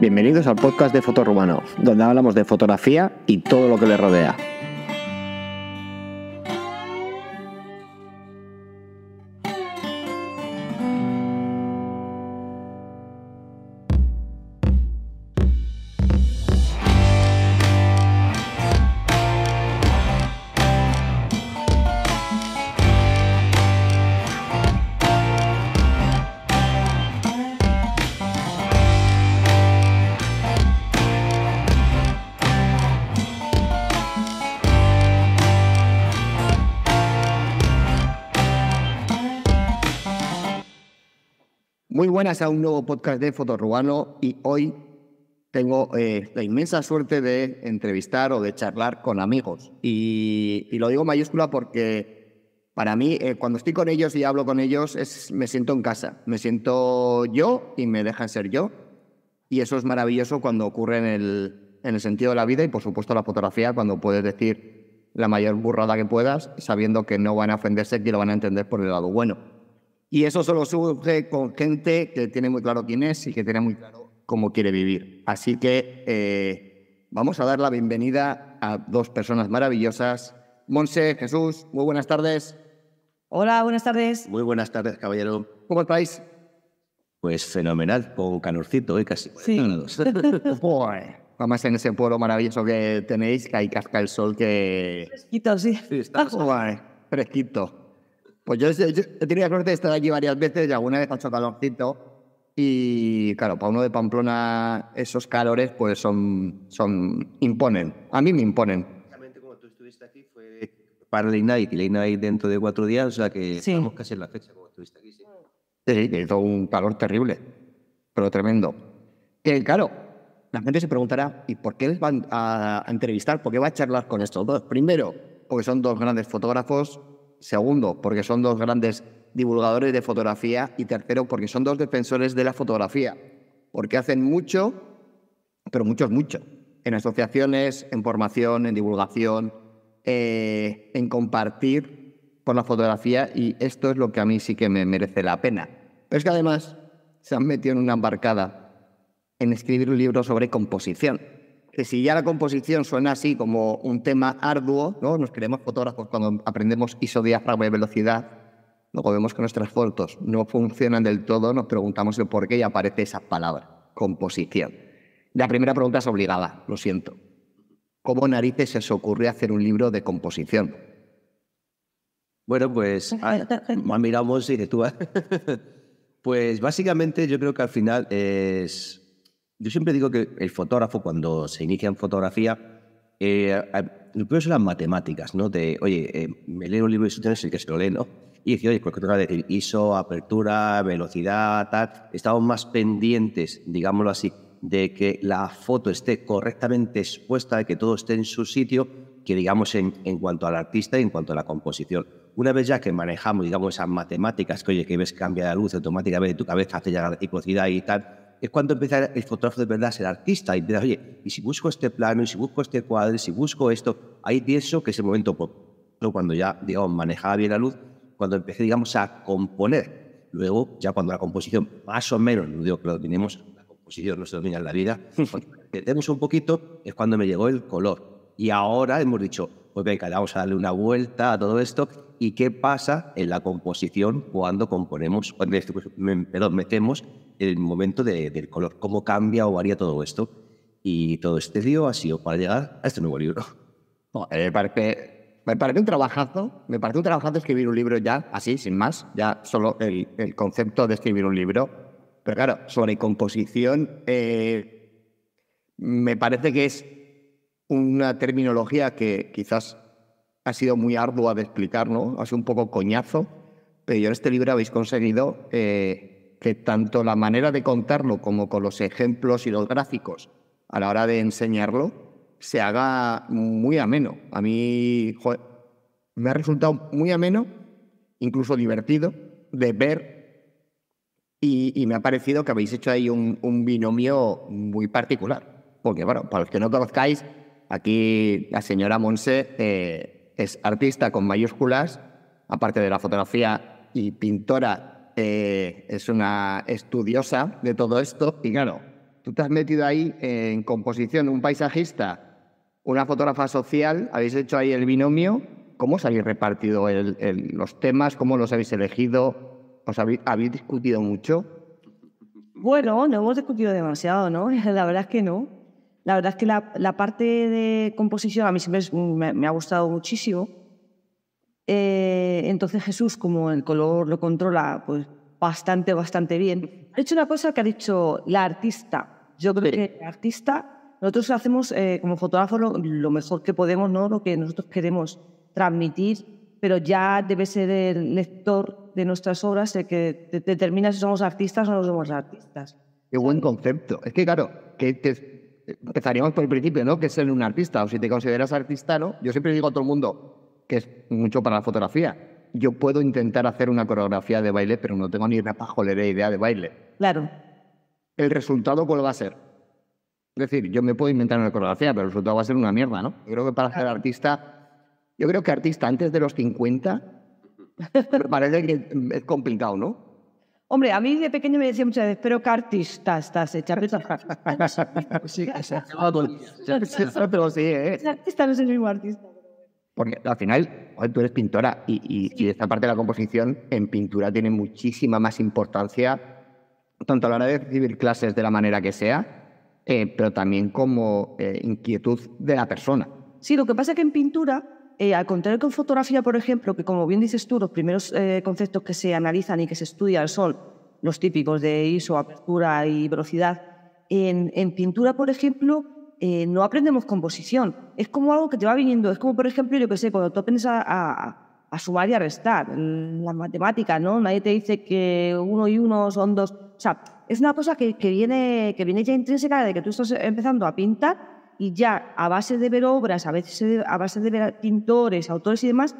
Bienvenidos al podcast de Fotorumano, donde hablamos de fotografía y todo lo que le rodea. a un nuevo podcast de Fotorubano y hoy tengo eh, la inmensa suerte de entrevistar o de charlar con amigos. Y, lo digo mayúscula porque para mí, eh, cuando estoy con ellos y hablo con ellos, es, me siento en casa, me siento yo y me dejan ser yo. Y eso es maravilloso cuando ocurre en el, en el sentido de la vida y por supuesto la fotografía, cuando puedes decir la mayor burrada que puedas, sabiendo que no van a ofenderse y lo van a entender por el lado bueno. Y eso solo surge con gente que tiene muy claro quién es y que tiene muy claro cómo quiere vivir. Así que eh, vamos a dar la bienvenida a dos personas maravillosas. Monse, Jesús, muy buenas tardes. Hola, buenas tardes. Muy buenas tardes, caballero. ¿Cómo estáis? Pues fenomenal, con canurcito, ¿eh? casi. Sí. Vamos en ese pueblo maravilloso que tenéis, que hay casca el sol que... Fresquito, sí. sí está fresquito. Pues yo, he tenido la suerte de estar allí varias veces y alguna vez ha hecho calorcito. Y claro, para uno de Pamplona esos calores pues son, son imponen. A mí me imponen. Exactamente como tú estuviste aquí fue para el Ignite. y dentro de cuatro días, o sea que estamos casi en la fecha como estuviste aquí. Sí, sí, hizo un calor terrible, pero tremendo. Que claro, la gente se preguntará, ¿y por qué les van a, a entrevistar? ¿Por qué va a charlar con estos dos? Primero, porque son dos grandes fotógrafos Segundo, porque son dos grandes divulgadores de fotografía. Y tercero, porque son dos defensores de la fotografía. Porque hacen mucho, pero mucho es mucho. En asociaciones, en formación, en divulgación, eh, en compartir por la fotografía. Y esto es lo que a mí sí que me merece la pena. Pero es que además se han metido en una embarcada en escribir un libro sobre composición que si ya la composición suena así como un tema arduo, ¿no? nos creemos fotógrafos cuando aprendemos isodiafragma y velocidad, luego vemos que nuestras fotos no funcionan del todo, nos preguntamos el por qué y aparece esa palabra, composición. La primera pregunta es obligada, lo siento. ¿Cómo narices se os ocurrió hacer un libro de composición? Bueno, pues ah, miramos y de tú. Ah". pues básicamente yo creo que al final es yo siempre digo que el fotógrafo, cuando se inicia en fotografía, eh, lo primero son las matemáticas, ¿no? De, oye, eh, me leo un libro de instrucciones, el que se lo lee, ¿no? Y dice, oye, pues que te decir ISO, apertura, velocidad, tal. Estamos más pendientes, digámoslo así, de que la foto esté correctamente expuesta, de que todo esté en su sitio, que digamos en, en cuanto al artista y en cuanto a la composición. Una vez ya que manejamos, digamos, esas matemáticas, que oye, que ves cambia la luz automáticamente, tu cabeza hace ya la velocidad y tal, es cuando empieza el fotógrafo de verdad a ser artista. Y empieza, oye, y si busco este plano, y si busco este cuadro, y si busco esto, ahí pienso que es el momento cuando ya, digamos, manejaba bien la luz, cuando empecé, digamos, a componer. Luego, ya cuando la composición, más o menos, no digo que lo dominemos, la composición no se domina en la vida, tenemos un poquito, es cuando me llegó el color. Y ahora hemos dicho, pues venga, vamos a darle una vuelta a todo esto y qué pasa en la composición cuando componemos, perdón, metemos el momento del color, cómo cambia o varía todo esto. Y todo este lío ha sido para llegar a este nuevo libro. Eh, me, parece, un trabajazo, me parece un trabajazo escribir un libro ya, así, sin más, ya solo el, concepto de escribir un libro. Pero claro, sobre composición, eh, me parece que es una terminología que quizás ha sido muy ardua de explicar, ¿no? Ha sido un poco coñazo, pero yo en este libro habéis conseguido eh, que tanto la manera de contarlo como con los ejemplos y los gráficos a la hora de enseñarlo se haga muy ameno. A mí me ha resultado muy ameno, incluso divertido, de ver y, me ha parecido que habéis hecho ahí un, binomio muy particular. Porque, bueno, para los que no conozcáis, aquí la señora Monse... Eh, es artista con mayúsculas, aparte de la fotografía y pintora, eh, es una estudiosa de todo esto. Y claro, tú te has metido ahí en composición, un paisajista, una fotógrafa social, habéis hecho ahí el binomio. ¿Cómo os habéis repartido los temas? ¿Cómo los habéis elegido? ¿Os habéis, habéis discutido mucho? Bueno, no hemos discutido demasiado, ¿no? La verdad es que no la verdad es que la, parte de composición a mí siempre me, ha gustado muchísimo. Eh, entonces Jesús, como el color lo controla pues, bastante, bastante bien, ha hecho una cosa que ha dicho la artista. Yo creo que la artista, nosotros hacemos eh, como fotógrafo lo, mejor que podemos, ¿no? lo que nosotros queremos transmitir, pero ya debe ser el lector de nuestras obras el que determina si somos artistas o no somos artistas. Qué buen concepto. Es que, claro, que empezaríamos por el principio, ¿no? Que ser un artista, o si te consideras artista, ¿no? Yo siempre digo a todo el mundo que es mucho para la fotografía. Yo puedo intentar hacer una coreografía de baile, pero no tengo ni una pajolera idea de baile. Claro. ¿El resultado cuál va a ser? Es decir, yo me puedo inventar una coreografía, pero el resultado va a ser una mierda, ¿no? Yo creo que para ser artista, yo creo que artista antes de los 50, parece que es complicado, ¿no? Hombre, a mí de pequeño me decía muchas veces, pero qué artista estás hecha. Eh, sí, pero sí, ¿eh? Artista no es el mismo artista. Porque al final, tú eres pintora y, y, y, esta parte de la composición en pintura tiene muchísima más importancia, tanto a la hora de recibir clases de la manera que sea, eh, pero también como eh, inquietud de la persona. Sí, lo que pasa es que en pintura eh, al contrario que en fotografía, por ejemplo, que como bien dices tú, los primeros eh, conceptos que se analizan y que se estudian son los típicos de ISO, apertura y velocidad, en, pintura, por ejemplo, eh, no aprendemos composición. Es como algo que te va viniendo. Es como, por ejemplo, yo que sé, cuando tú aprendes a, a, sumar y a restar, las matemáticas, ¿no? Nadie te dice que uno y uno son dos. O sea, es una cosa que, que viene, que viene ya intrínseca de que tú estás empezando a pintar y ya a base de ver obras, a veces a base de ver pintores, autores y demás,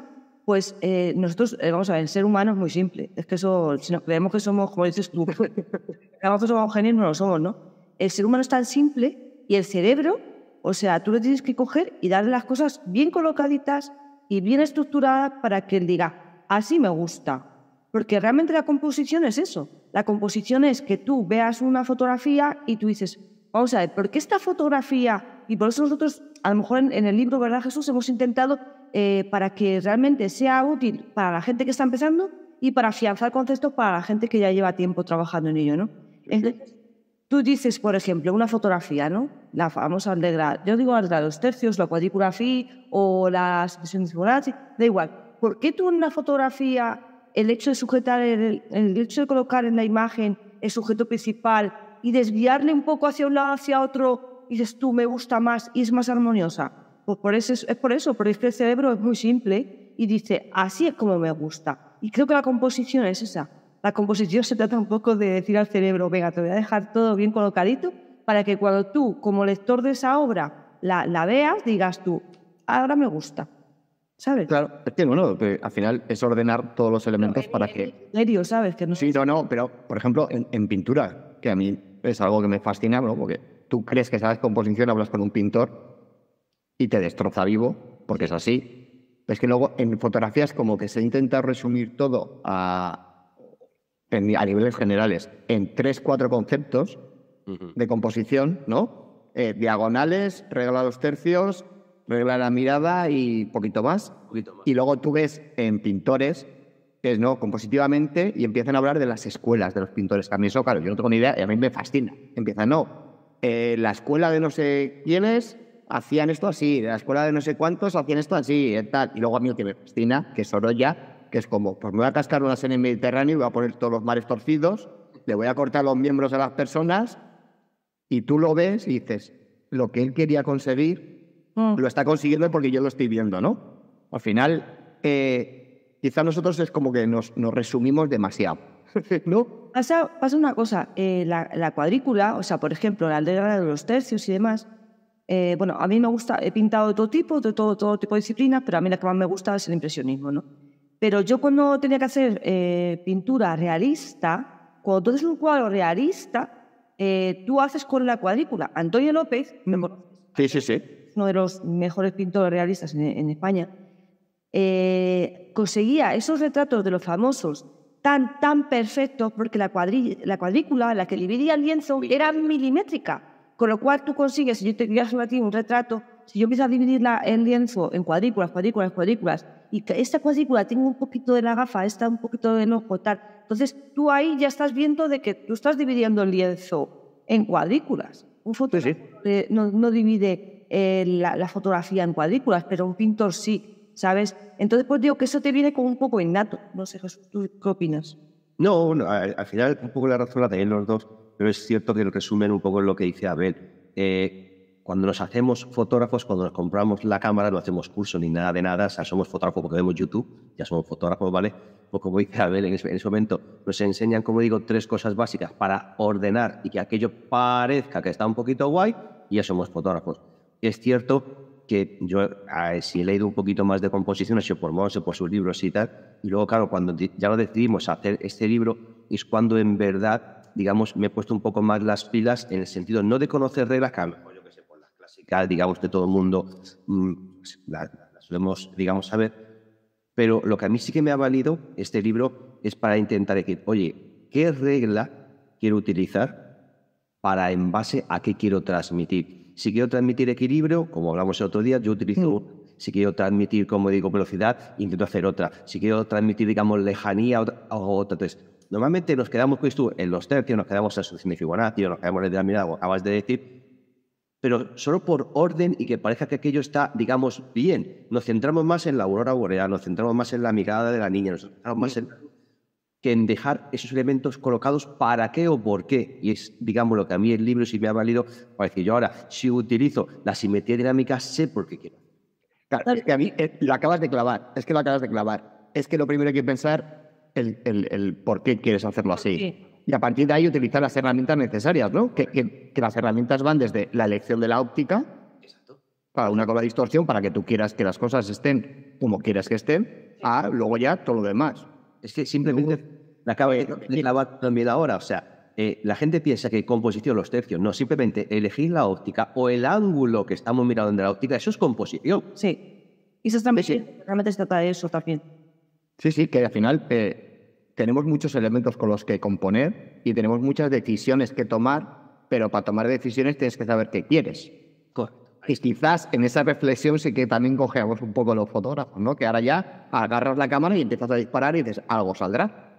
pues eh, nosotros, eh, vamos a ver, el ser humano es muy simple. Es que eso, si creemos que somos, como dices tú, creemos que somos genios, no lo somos, ¿no? El ser humano es tan simple y el cerebro, o sea, tú lo tienes que coger y darle las cosas bien colocaditas y bien estructuradas para que él diga, así me gusta. Porque realmente la composición es eso. La composición es que tú veas una fotografía y tú dices, vamos a ver, ¿por qué esta fotografía y por eso nosotros, a lo mejor en, el libro, ¿verdad, Jesús? Hemos intentado eh, para que realmente sea útil para la gente que está empezando y para afianzar conceptos para la gente que ya lleva tiempo trabajando en ello, ¿no? tú dices, por ejemplo, una fotografía, ¿no? La famosa negra, yo digo la los tercios, la cuadrícula o las de fibonacci, da igual. ¿Por qué tú en una fotografía el hecho de sujetar, el, el hecho de colocar en la imagen el sujeto principal y desviarle un poco hacia un lado, hacia otro, y dices tú me gusta más y es más armoniosa? Pues por eso, es por eso, porque es que el cerebro es muy simple y dice, así es como me gusta. Y creo que la composición es esa. La composición se trata un poco de decir al cerebro, venga, te voy a dejar todo bien colocadito para que cuando tú, como lector de esa obra, la, la veas, digas tú, ahora me gusta. ¿Sabes? Claro, es que bueno, al final es ordenar todos los elementos para que. Serio, ¿sabes? Que no... Sí, no, no, pero por ejemplo, en, en pintura, que a mí es algo que me fascina, ¿no? porque tú crees que sabes composición, hablas con un pintor y te destroza vivo, porque es así. Es que luego en fotografías como que se intenta resumir todo a, niveles generales en tres, cuatro conceptos de composición, ¿no? Eh, diagonales, regla de los tercios, regla la mirada y poquito más. poquito más. Y luego tú ves en pintores es no compositivamente y empiezan a hablar de las escuelas de los pintores. A mí eso, claro, yo no tengo ni idea y a mí me fascina. Empiezan, no, eh, la escuela de no sé quiénes hacían esto así, la escuela de no sé cuántos hacían esto así, y tal. Y luego a mí que me fascina, que es Sorolla, que es como, pues me voy a cascar una cena en Mediterráneo y voy a poner todos los mares torcidos, le voy a cortar los miembros a las personas, y tú lo ves y dices, lo que él quería conseguir, mm. lo está consiguiendo porque yo lo estoy viendo, ¿no? Al final, eh, quizá nosotros es como que nos resumimos demasiado, ¿no? pasa, una cosa, eh, la, cuadrícula, o sea, por ejemplo, la aldea de los tercios y demás, eh, bueno, a mí me gusta, he pintado de todo tipo, de todo, tipo de disciplinas, pero a mí la que más me gusta es el impresionismo, ¿no? Pero yo cuando tenía que hacer eh, pintura realista, cuando tú haces un cuadro realista, tú haces con la cuadrícula. Antonio López, mm. uno de los mejores pintores realistas en España, conseguía esos retratos de los famosos tan, tan perfecto porque la, cuadrícula la que dividía el lienzo era milimétrica, con lo cual tú consigues, si yo te diría un retrato, si yo empiezo a dividir el lienzo en cuadrículas, cuadrículas, cuadrículas, y que esta cuadrícula tiene un poquito de la gafa, esta un poquito de no tal, entonces tú ahí ya estás viendo de que tú estás dividiendo el lienzo en cuadrículas. Un fotógrafo eh, no, divide eh, la fotografía en cuadrículas, pero un pintor sí. ¿sabes? Entonces, pues digo que eso te viene como un poco innato. No sé, ¿tú qué opinas? No, no al, final un poco la razón la tienen los dos, pero es cierto que el resumen un poco es lo que dice Abel. Eh, cuando nos hacemos fotógrafos, cuando nos compramos la cámara, no hacemos curso ni nada de nada, o sea, somos fotógrafos porque vemos YouTube, ya somos fotógrafos, ¿vale? Pues como dice Abel, en ese, en ese momento nos enseñan, como digo, tres cosas básicas para ordenar y que aquello parezca que está un poquito guay, y ya somos fotógrafos. Es cierto que yo ah, si he leído un poquito más de composición, ha sido por Monse, por sus libros y tal. Y luego, claro, cuando ya lo decidimos hacer este libro, es cuando en verdad, digamos, me he puesto un poco más las pilas en el sentido no de conocer reglas, que yo que sé, por las clásicas, digamos, de todo el mundo, mm, pues, las solemos, digamos, saber. Pero lo que a mí sí que me ha valido este libro es para intentar decir, oye, ¿qué regla quiero utilizar para en base a qué quiero transmitir? Si quiero transmitir equilibrio, como hablamos el otro día, yo utilizo si quiero transmitir, como digo, velocidad, intento hacer otra. Si quiero transmitir, digamos, lejanía, o otra. Entonces, normalmente nos quedamos pues, tú, en los tercios, nos quedamos en su significado. Fibonacci, nos quedamos en mirada, acabas de decir, pero solo por orden y que parezca que aquello está, digamos, bien. Nos centramos más en la aurora boreal, nos centramos más en la mirada de la niña, nos centramos más en que en dejar esos elementos colocados para qué o por qué. Y es, digamos, lo que a mí el libro sí me ha valido para decir, yo ahora, si utilizo la simetría dinámica, sé por qué quiero. Claro, es que a mí eh, lo acabas de clavar, es que lo acabas de clavar. Es que lo primero hay que pensar el, por qué quieres hacerlo así. Y a partir de ahí utilizar las herramientas necesarias, ¿no? Que, las herramientas van desde la elección de la óptica, para una cola de distorsión, para que tú quieras que las cosas estén como quieras que estén, a luego ya todo lo demás. Es que simplemente la de eh, eh, ahora. O sea, eh, la gente piensa que composición, los tercios, no, simplemente elegir la óptica o el ángulo que estamos mirando en la óptica, eso es composición. Sí. Y eso también, realmente se trata de eso también. Sí, sí, que al final tenemos muchos elementos con los que componer y tenemos muchas decisiones que tomar, pero para tomar decisiones tienes que saber qué quieres quizás en esa reflexión sí que también cogemos un poco los fotógrafos, ¿no? Que ahora ya agarras la cámara y empiezas a disparar y dices, algo saldrá.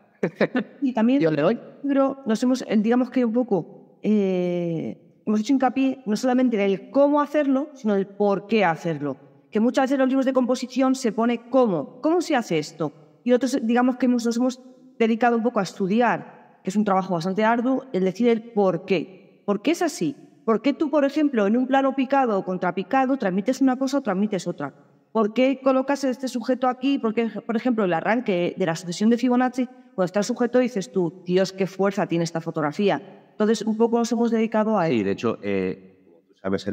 y también, le doy. Pero nos hemos, eh, digamos que un poco, eh, hemos hecho hincapié no solamente del cómo hacerlo, sino el por qué hacerlo. Que muchas veces en los libros de composición se pone cómo, cómo se hace esto. Y otros, digamos que nos hemos dedicado un poco a estudiar, que es un trabajo bastante arduo, el decir el por qué. ¿Por qué es así? ¿Por qué tú, por ejemplo, en un plano picado o contrapicado transmites una cosa o transmites otra? ¿Por qué colocas este sujeto aquí? Por qué, por ejemplo, el arranque de la sucesión de Fibonacci, cuando está el sujeto dices tú, Dios, qué fuerza tiene esta fotografía. Entonces, un poco nos hemos dedicado a... Sí, de hecho, eh, sabes,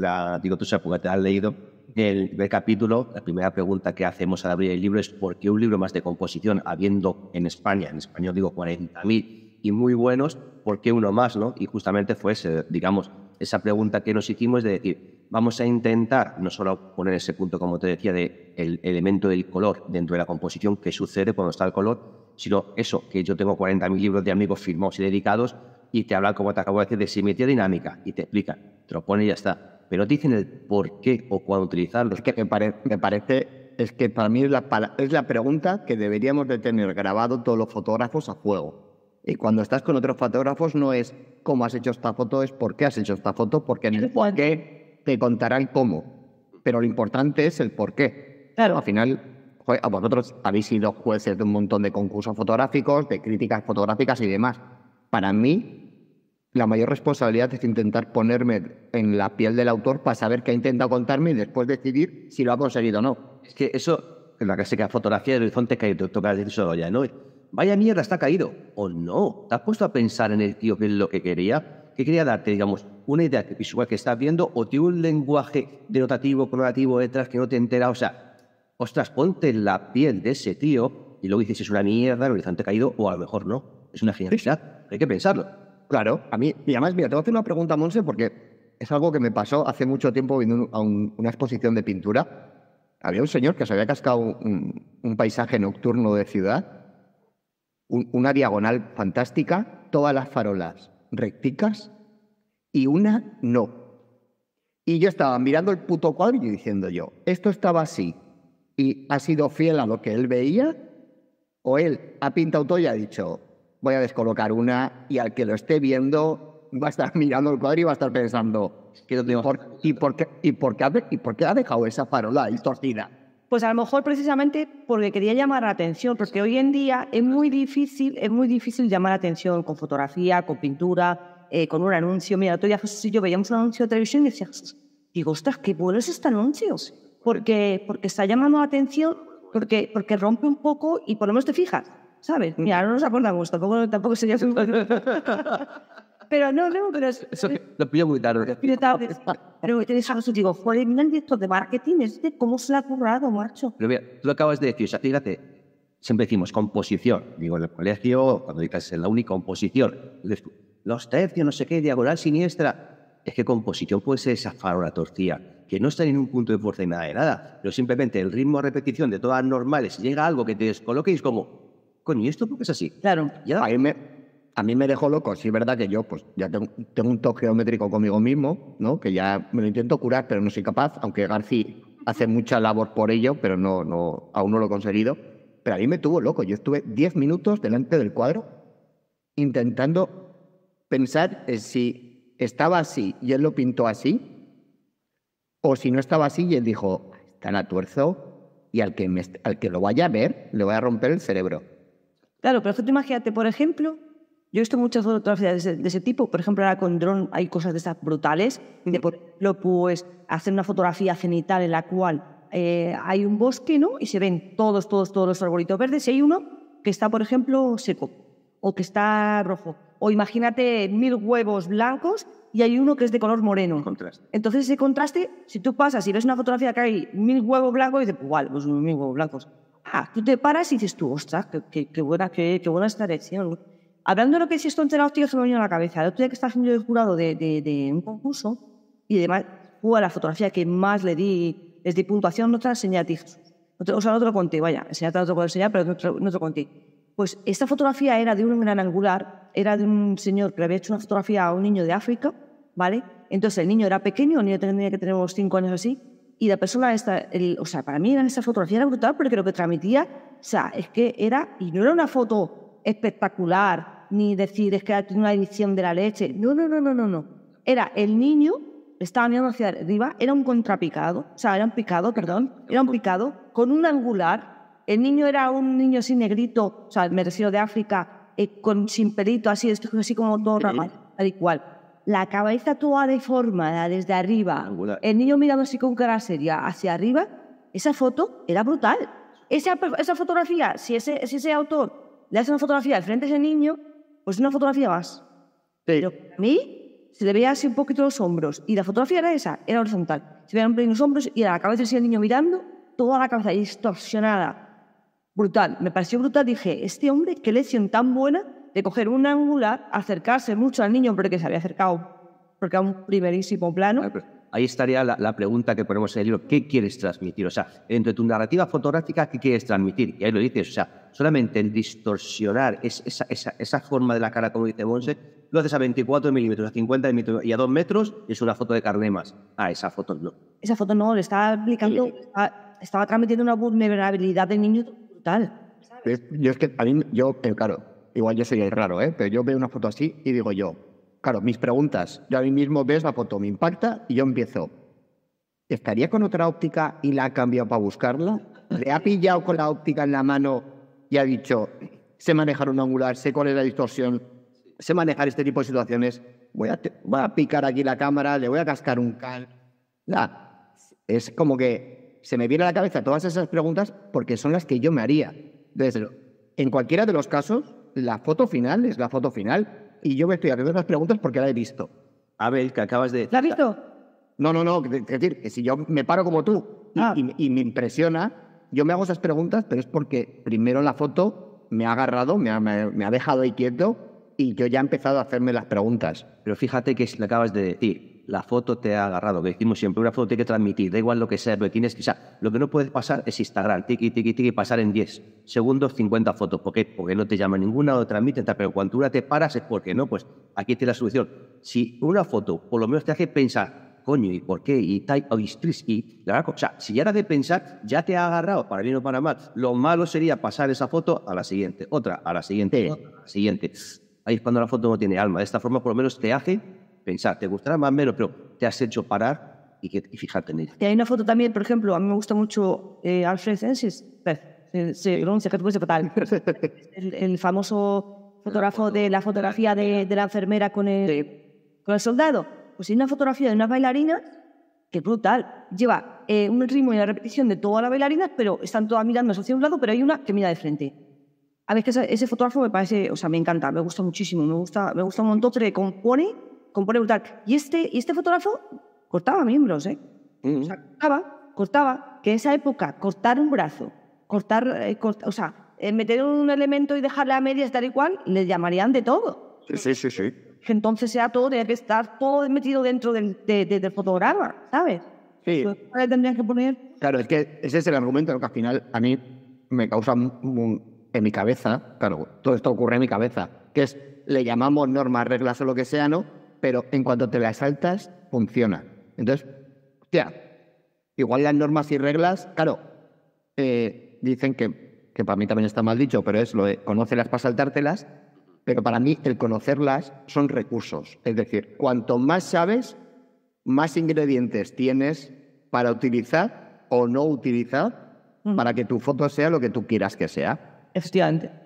digo tú, te has leído el primer capítulo, la primera pregunta que hacemos al abrir el libro es ¿por qué un libro más de composición, habiendo en España, en español digo 40.000 y muy buenos, por qué uno más? ¿no? Y justamente fue ese, digamos, esa pregunta que nos hicimos es de decir, vamos a intentar no solo poner ese punto, como te decía, de elemento del color dentro de la composición, que sucede cuando está el color, sino eso, que yo tengo 40.000 libros de amigos firmados y dedicados y te hablan, como te acabo de decir, de simetría dinámica y te explica te lo pone y ya está. Pero dicen el por qué o cuándo utilizarlo. Es que me, me parece, es que para mí es la, es la pregunta que deberíamos de tener grabado todos los fotógrafos a juego. Y cuando estás con otros fotógrafos no es cómo has hecho esta foto, es por qué has hecho esta foto, porque en el por qué te contarán cómo. Pero lo importante es el por qué. Claro. Al final, a vosotros habéis sido jueces de un montón de concursos fotográficos, de críticas fotográficas y demás. Para mí, la mayor responsabilidad es intentar ponerme en la piel del autor para saber qué ha intentado contarme y después decidir si lo ha conseguido o no. Es que eso, en la clásica fotografía del horizonte que hay toca decir eso ya, ¿no? vaya mierda, está caído. O no, ¿te has puesto a pensar en el tío que es lo que quería? ¿Qué quería darte, digamos, una idea visual que estás viendo o tiene un lenguaje denotativo, connotativo detrás que no te entera? O sea, ostras, ponte la piel de ese tío y luego dices, es una mierda, el horizonte caído, o a lo mejor no. Es una genialidad, hay que pensarlo. Claro, a mí, y además, mira, te voy a hacer una pregunta, Monse, porque es algo que me pasó hace mucho tiempo viendo a una exposición de pintura. Había un señor que se había cascado un paisaje nocturno de ciudad una diagonal fantástica, todas las farolas recticas y una no. Y yo estaba mirando el puto cuadro y diciendo yo, esto estaba así y ha sido fiel a lo que él veía, o él ha pintado todo y ha dicho, voy a descolocar una y al que lo esté viendo va a estar mirando el cuadro y va a estar pensando, ¿y por, y por, qué, y por, qué, y por qué ha dejado esa farola ahí torcida? Pues a lo mejor precisamente porque quería llamar la atención, porque hoy en día es muy difícil, es muy difícil llamar la atención con fotografía, con pintura, eh, con un anuncio. Mira, el otro día yo veíamos un anuncio de televisión y decía, digo, ostras, qué bueno es este anuncio, porque, porque está llamando la atención, porque, porque rompe un poco y por lo menos te fijas, ¿sabes? Mira, no nos acordamos, tampoco, tampoco sería... Pero no, no, pero... Es, lo pillo muy tarde. Pero te algo, digo, joder, mira el de marketing este, ¿cómo se le ha currado, macho? Pero mira, tú lo acabas de decir, o sea, fíjate, siempre decimos composición. Digo, en el colegio, cuando dices en la única composición, los tercios, no sé qué, diagonal siniestra. Es que composición puede ser esa farola torcida, que no está en un punto de fuerza ni nada de nada, pero simplemente el ritmo de repetición de todas normales llega algo que te descoloque como, coño, ¿y esto por qué es así? Claro. Ya, a mí me dejó loco. Sí, es verdad que yo, pues, ya tengo, un toque geométrico conmigo mismo, ¿no? Que ya me lo intento curar, pero no soy capaz, aunque García hace mucha labor por ello, pero no, no, aún no lo he conseguido. Pero a mí me tuvo loco. Yo estuve 10 minutos delante del cuadro intentando pensar eh, si estaba así y él lo pintó así, o si no estaba así y él dijo, está en tuerzo y al que, al que lo vaya a ver le voy a romper el cerebro. Claro, pero tú imagínate, por ejemplo, yo he visto muchas fotografías de ese, tipo. Por ejemplo, ahora con dron hay cosas de esas brutales. De, por ejemplo, pues hacer una fotografía cenital en la cual eh, hay un bosque, ¿no? Y se ven todos, todos, todos los arbolitos verdes. Y hay uno que está, por ejemplo, seco o que está rojo. O imagínate mil huevos blancos y hay uno que es de color moreno. Entonces, ese contraste, si tú pasas y ves una fotografía que hay mil huevos blancos, y dices, igual, pues mil huevos blancos. Ah, tú te paras y dices tú, ostras, qué, buena, qué, buena esta Hablando de lo que es esto la óptica, se me venido a la cabeza. El otro día que estaba haciendo el jurado de, de, un concurso y además fue la fotografía que más le di, les di puntuación, no te la enseñé a ti, o sea, no te lo conté, vaya, enseñarte a te lo puedo enseñar, pero no te, no lo conté. Pues esta fotografía era de un gran angular, era de un señor que le había hecho una fotografía a un niño de África, ¿vale? Entonces el niño era pequeño, el niño tenía que tener unos 5 años así, y la persona, esta, el, o sea, para mí esa fotografía era brutal porque lo que transmitía, o sea, es que era, y no era una foto espectacular, ni decir es que tiene una edición de la leche. No, no, no, no, no, Era el niño, estaba mirando hacia arriba, era un contrapicado, o sea, era un picado, perdón, era un picado con un angular. El niño era un niño sin negrito, o sea, me de África, eh, con, sin pelito, así, así como todo ramal, tal La cabeza toda deformada desde arriba, el niño mirando así con cara seria hacia arriba, esa foto era brutal. Esa, fotografía, si ese, si ese autor le hace una fotografía al frente a ese niño, pues una fotografía más. Pero a mí se le veía así un poquito los hombros. Y la fotografía era esa, era horizontal. Se veían un los hombros y era la cabeza del niño mirando, toda la cabeza distorsionada. Brutal. Me pareció brutal. Dije, este hombre, qué lección tan buena de coger un angular, acercarse mucho al niño, porque se había acercado, porque a un primerísimo plano ahí estaría la, pregunta que ponemos en el libro, ¿qué quieres transmitir? O sea, dentro de tu narrativa fotográfica, ¿qué quieres transmitir? Y ahí lo dices, o sea, solamente el distorsionar es, esa, forma de la cara, como dice Bonse, lo haces a 24 milímetros, a 50 milímetros y a 2 metros, y es una foto de carne más. Ah, esa foto no. Esa foto no, le estaba aplicando, estaba, transmitiendo una vulnerabilidad del niño brutal. Yo es que a mí, yo, eh, claro, igual yo sería raro, ¿eh? pero yo veo una foto así y digo yo, Claro, mis preguntas. Yo a mí mismo ves la foto, me impacta y yo empiezo. ¿Estaría con otra óptica y la ha cambiado para buscarla? ¿Le ha pillado con la óptica en la mano y ha dicho, sé manejar un angular, sé cuál es la distorsión, sé manejar este tipo de situaciones? Voy a, a picar aquí la cámara, le voy a cascar un cal. es como que se me viene a la cabeza todas esas preguntas porque son las que yo me haría. Entonces, en cualquiera de los casos, la foto final es la foto final y yo me estoy haciendo las preguntas porque la he visto. Abel, que acabas de... ¿La has visto? No, no, no, es decir, que si yo me paro como tú ah. y, me impresiona, yo me hago esas preguntas, pero es porque primero la foto me ha agarrado, me ha, me, me ha dejado ahí quieto y yo ya he empezado a hacerme las preguntas. Pero fíjate que si le acabas de decir, la foto te ha agarrado, que decimos siempre, una foto tiene que transmitir, da igual lo que sea, lo que lo que no puedes pasar es Instagram, tiki, tiki, tiki, pasar en 10 segundos 50 fotos, ¿por qué? Porque no te llama ninguna o transmite pero cuando una te paras es porque no, pues aquí tiene la solución. Si una foto por lo menos te hace pensar, coño, ¿y por qué? Y tal, o la verdad, o sea, si ya era de pensar, ya te ha agarrado, para bien o para mal. Lo malo sería pasar esa foto a la siguiente, otra, a la siguiente, a la siguiente. Ahí es cuando la foto no tiene alma. De esta forma, por lo menos te hace pensar, te gustará más o menos, pero te has hecho parar y, que, fijarte en ella. hay una foto también, por ejemplo, a mí me gusta mucho eh, Alfred Ensis, el, el famoso fotógrafo de la fotografía de, la enfermera con el, con el soldado. Pues hay una fotografía de una bailarina que es brutal. Lleva eh, un ritmo y una repetición de todas las bailarinas, pero están todas mirando hacia un lado, pero hay una que mira de frente. A ver, ese, fotógrafo me parece, o sea, me encanta, me gusta muchísimo, me gusta, me gusta un montón, con compone y este, y este fotógrafo cortaba miembros, ¿eh? O sea, cortaba, cortaba, que en esa época cortar un brazo, cortar, eh, o sea, eh, meter un elemento y dejarle a medias tal y cual, le llamarían de todo. Sí, sí, sí. Entonces sea todo que estar todo metido dentro del, fotógrafo, ¿sabes? Sí. que poner? Claro, es que ese es el argumento que al final a mí me causa en mi cabeza, claro, todo esto ocurre en mi cabeza, que es le llamamos normas, reglas o lo que sea, ¿no? pero en cuanto te las saltas, funciona. Entonces, sea igual las normas y reglas, claro, eh, dicen que, para mí también está mal dicho, pero es lo de conocerlas para saltártelas, pero para mí el conocerlas son recursos. Es decir, cuanto más sabes, más ingredientes tienes para utilizar o no utilizar para que tu foto sea lo que tú quieras que sea.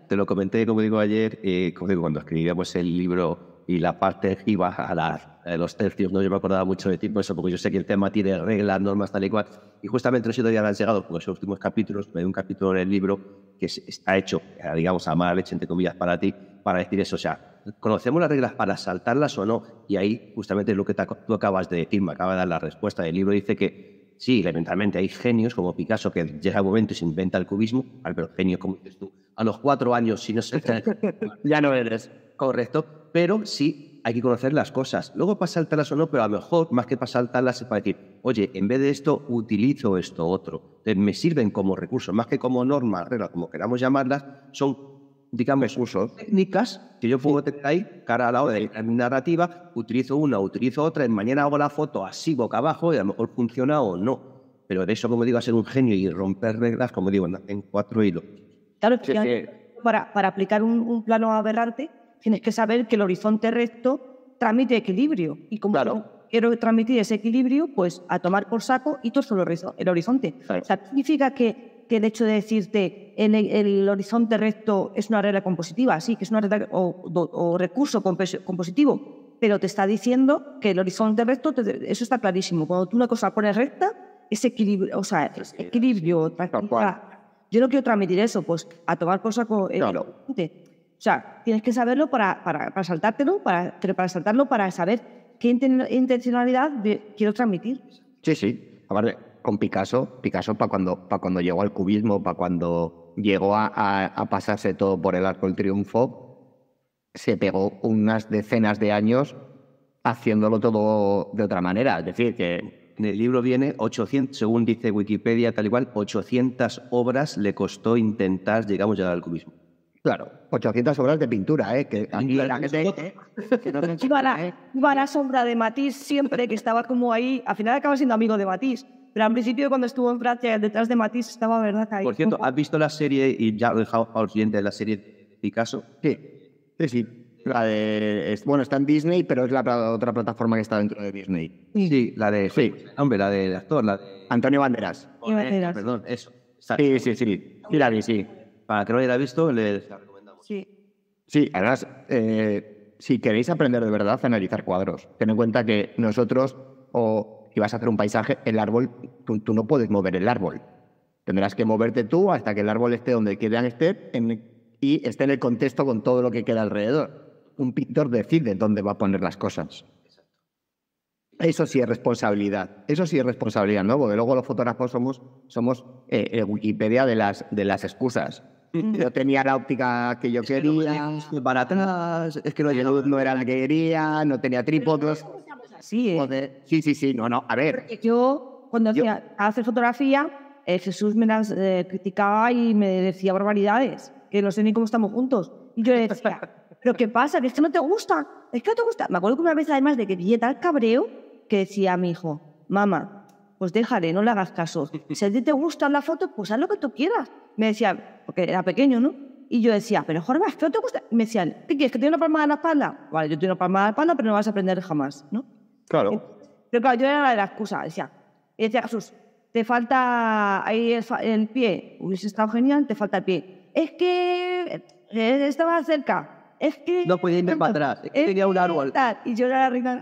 Te lo comenté, como digo ayer, eh, como digo, cuando escribíamos el libro y la parte iba a dar los tercios. No yo me acordaba mucho de ti eso, porque yo sé que el tema tiene reglas, normas, tal y cual. Y justamente los si todavía han llegado, porque esos últimos capítulos, me dio un capítulo en el libro que está hecho, eh, digamos, a mala leche, entre comillas, para ti, para decir eso. O sea, conocemos las reglas para saltarlas o no. Y ahí, justamente, lo que tú acabas de decir, me acaba de dar la respuesta. del libro dice que Sí, elementalmente hay genios como Picasso que llega un momento y se inventa el cubismo, pero genios como tú, a los cuatro años, si no se... ya no eres. Correcto pero sí hay que conocer las cosas. Luego para saltarlas o no, pero a lo mejor más que para saltarlas es para decir, oye, en vez de esto utilizo esto otro. Entonces me sirven como recursos, más que como normas, reglas, como queramos llamarlas, son digamos, usos técnicas que yo puedo tener ahí cara a la hora de mi narrativa, utilizo una, utilizo otra, mañana hago la foto así boca abajo y a lo mejor funciona o no. Pero de eso, como digo, a ser un genio y romper reglas, como digo, en, cuatro hilos. Claro, Para, para, aplicar un, un plano aberrante, tienes que saber que el horizonte recto transmite equilibrio. Y como quiero transmitir ese equilibrio, pues a tomar por saco y todo solo el horizonte. O sea, significa que, el hecho de decirte el, el, horizonte recto es una regla compositiva, sí, que es una regla o, recurso compositivo, pero te está diciendo que el horizonte recto, eso está clarísimo. Cuando tú una cosa pones recta, es equilibrio, o sea, equilibrio, Yo no quiero transmitir eso, pues a tomar por saco el horizonte. O sea, tienes que saberlo para, para, para saltártelo, para, para saltarlo, para saber qué intencionalidad quiero transmitir. Sí, sí. ver, con Picasso, Picasso para cuando, para cuando llegó al cubismo, para cuando llegó a, pasarse todo por el arco del triunfo, se pegó unas decenas de años haciéndolo todo de otra manera. Es decir, que en el libro viene 800, según dice Wikipedia, tal y cual, 800 obras le costó intentar, digamos, llegar al cubismo. Claro, 800 obras de pintura, ¿eh? Que, la ¿eh? no iba, ¿eh? la, sombra de Matisse siempre, que estaba como ahí. Al final acaba siendo amigo de Matisse. Pero al principio, cuando estuvo en Francia, detrás de Matisse estaba, ¿verdad? Ahí. Por cierto, ¿has visto la serie, y ya lo he dejado al siguiente, de la serie Picasso? Sí, sí, sí. La de, bueno, está en Disney, pero es la otra plataforma que está dentro de Disney. Sí, la de... Sí. Hombre, la del actor, la de... Antonio Banderas. Banderas. Perdón, eso. Sí, sí, sí. Sí la sí. Para que lo haya visto, les recomendamos. Sí. Sí, además, eh, si queréis aprender de verdad a analizar cuadros, ten en cuenta que nosotros, o si vas a hacer un paisaje, el árbol, tú, no puedes mover el árbol. Tendrás que moverte tú hasta que el árbol esté donde quieran esté y esté en el contexto con todo lo que queda alrededor. Un pintor decide dónde va a poner las cosas. Eso sí es responsabilidad. Eso sí es responsabilidad, ¿no? Porque luego los fotógrafos somos, somos eh, eh, Wikipedia de las excusas. Mm. Yo tenía la óptica que yo quería, para atrás, es que no, no era la que quería, no tenía trípodes. Sí, sí, sí, no, no, a ver. yo, cuando hacía fotografía, eh, Jesús me las eh, criticaba y me decía barbaridades, que no sé ni cómo estamos juntos. Y yo le decía, ¿pero qué pasa? Que es que no te gusta, es que no te gusta. Me acuerdo que una vez, además de que tenía tal cabreo, que decía a mi hijo, mamá, pues déjale, no le hagas caso. Si a ti te gustan la foto, pues haz lo que tú quieras. Me decía, porque era pequeño, ¿no? Y yo decía, pero Jorge, ¿qué no te gusta? me decían, ¿qué quieres? ¿Que tiene una palmada en la espalda? Vale, yo tengo una palmada en la espalda, pero no vas a aprender jamás, ¿no? Claro. Eh, pero claro, yo era la de excusa. Decía, y decía, Jesús, te falta ahí el, pie. Hubiese estado genial, te falta el pie. Es que eh, estaba cerca. Es que. No podía irme para atrás. tenía un árbol. Y yo era la reina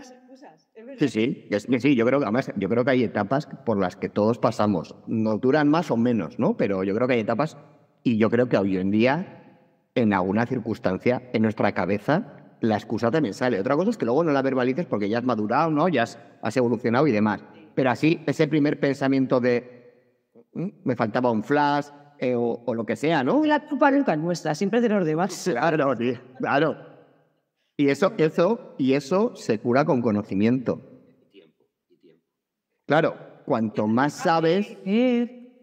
Sí, sí, sí, yo creo que yo creo que hay etapas por las que todos pasamos. no duran más o menos, ¿no? Pero yo creo que hay etapas y yo creo que hoy en día, en alguna circunstancia, en nuestra cabeza, la excusa también sale. Otra cosa es que luego no la verbalices porque ya has madurado, ¿no? Ya has, evolucionado y demás. Pero así, ese primer pensamiento de mm, me faltaba un flash eh, o, lo que sea, ¿no? La culpa nunca es nuestra, siempre de los demás. Claro, claro. Y eso, eso, y eso se cura con conocimiento. Claro, cuanto más sabes,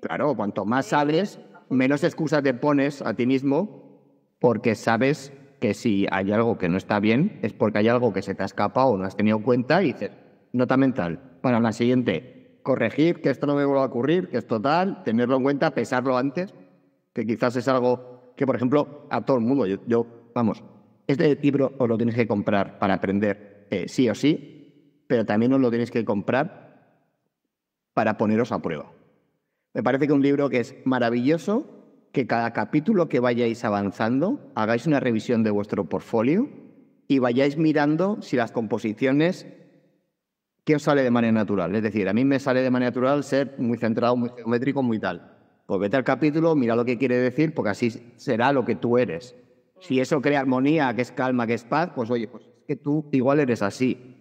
claro, cuanto más sabes, menos excusas te pones a ti mismo porque sabes que si hay algo que no está bien es porque hay algo que se te ha escapado o no has tenido cuenta y dices, nota mental, para la siguiente, corregir, que esto no me vuelva a ocurrir, que esto tal, tenerlo en cuenta, pesarlo antes, que quizás es algo que, por ejemplo, a todo el mundo, yo vamos, este libro os lo tenéis que comprar para aprender eh, sí o sí, pero también os lo tenéis que comprar para poneros a prueba. Me parece que un libro que es maravilloso, que cada capítulo que vayáis avanzando, hagáis una revisión de vuestro portfolio y vayáis mirando si las composiciones ¿qué os sale de manera natural? Es decir, a mí me sale de manera natural ser muy centrado, muy geométrico, muy tal. Pues vete al capítulo, mira lo que quiere decir, porque así será lo que tú eres. Si eso crea armonía, que es calma, que es paz, pues oye, pues es que tú igual eres así.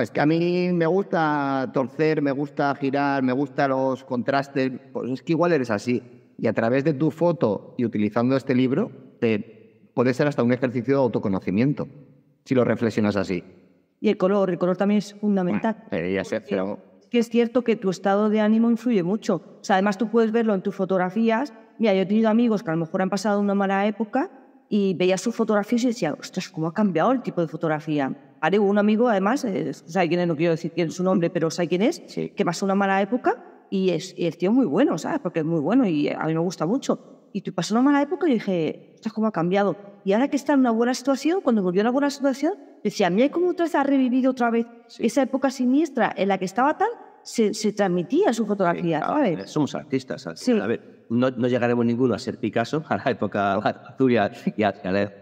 es que a mí me gusta torcer, me gusta girar, me gustan los contrastes, pues es que igual eres así. Y a través de tu foto y utilizando este libro, te, puede ser hasta un ejercicio de autoconocimiento, si lo reflexionas así. Y el color, el color también es fundamental. Eh, es que es cierto que tu estado de ánimo influye mucho. O sea, además tú puedes verlo en tus fotografías. Mira, yo he tenido amigos que a lo mejor han pasado una mala época y veía sus fotografías y decía, ostras, ¿cómo ha cambiado el tipo de fotografía? Haré un amigo, además, no quiero decir quién es su nombre, pero sabe quién es, que pasó una mala época y es el tío muy bueno, ¿sabes? Porque es muy bueno y a mí me gusta mucho. Y pasó una mala época y dije, ostras, ¿cómo ha cambiado? Y ahora que está en una buena situación, cuando volvió a una buena situación, decía, mí cómo otra vez ha revivido otra vez esa época siniestra en la que estaba tal, se, se transmitía su fotografía. somos artistas, sí. a ver no, llegaremos ninguno a ser Picasso, a la época azul y a, la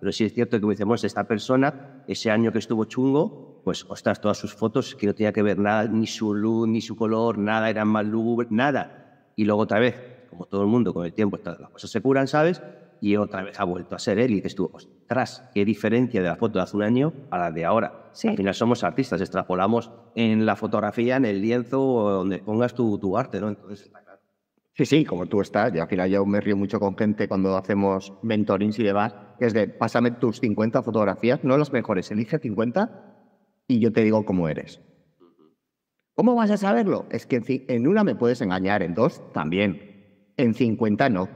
pero sí es cierto que, como decimos, esta persona, ese año que estuvo chungo, pues, ostras, todas sus fotos que no tenía que ver nada, ni su luz, ni su color, nada, eran más lúgubres, nada. Y luego otra vez, como todo el mundo, con el tiempo las cosas se curan, ¿sabes? Y otra vez ha vuelto a ser él y que estuvo ostras, qué diferencia de la foto de hace un año a la de ahora. Al final somos artistas, extrapolamos en la fotografía, en el lienzo, donde pongas tu, tu arte, ¿no? Entonces, Sí, sí, como tú estás. Yo al final yo me río mucho con gente cuando hacemos mentorings y demás, que es de, pásame tus 50 fotografías, no las mejores, elige 50 y yo te digo cómo eres. ¿Cómo vas a saberlo? Es que en, una me puedes engañar, en dos también, en 50 no.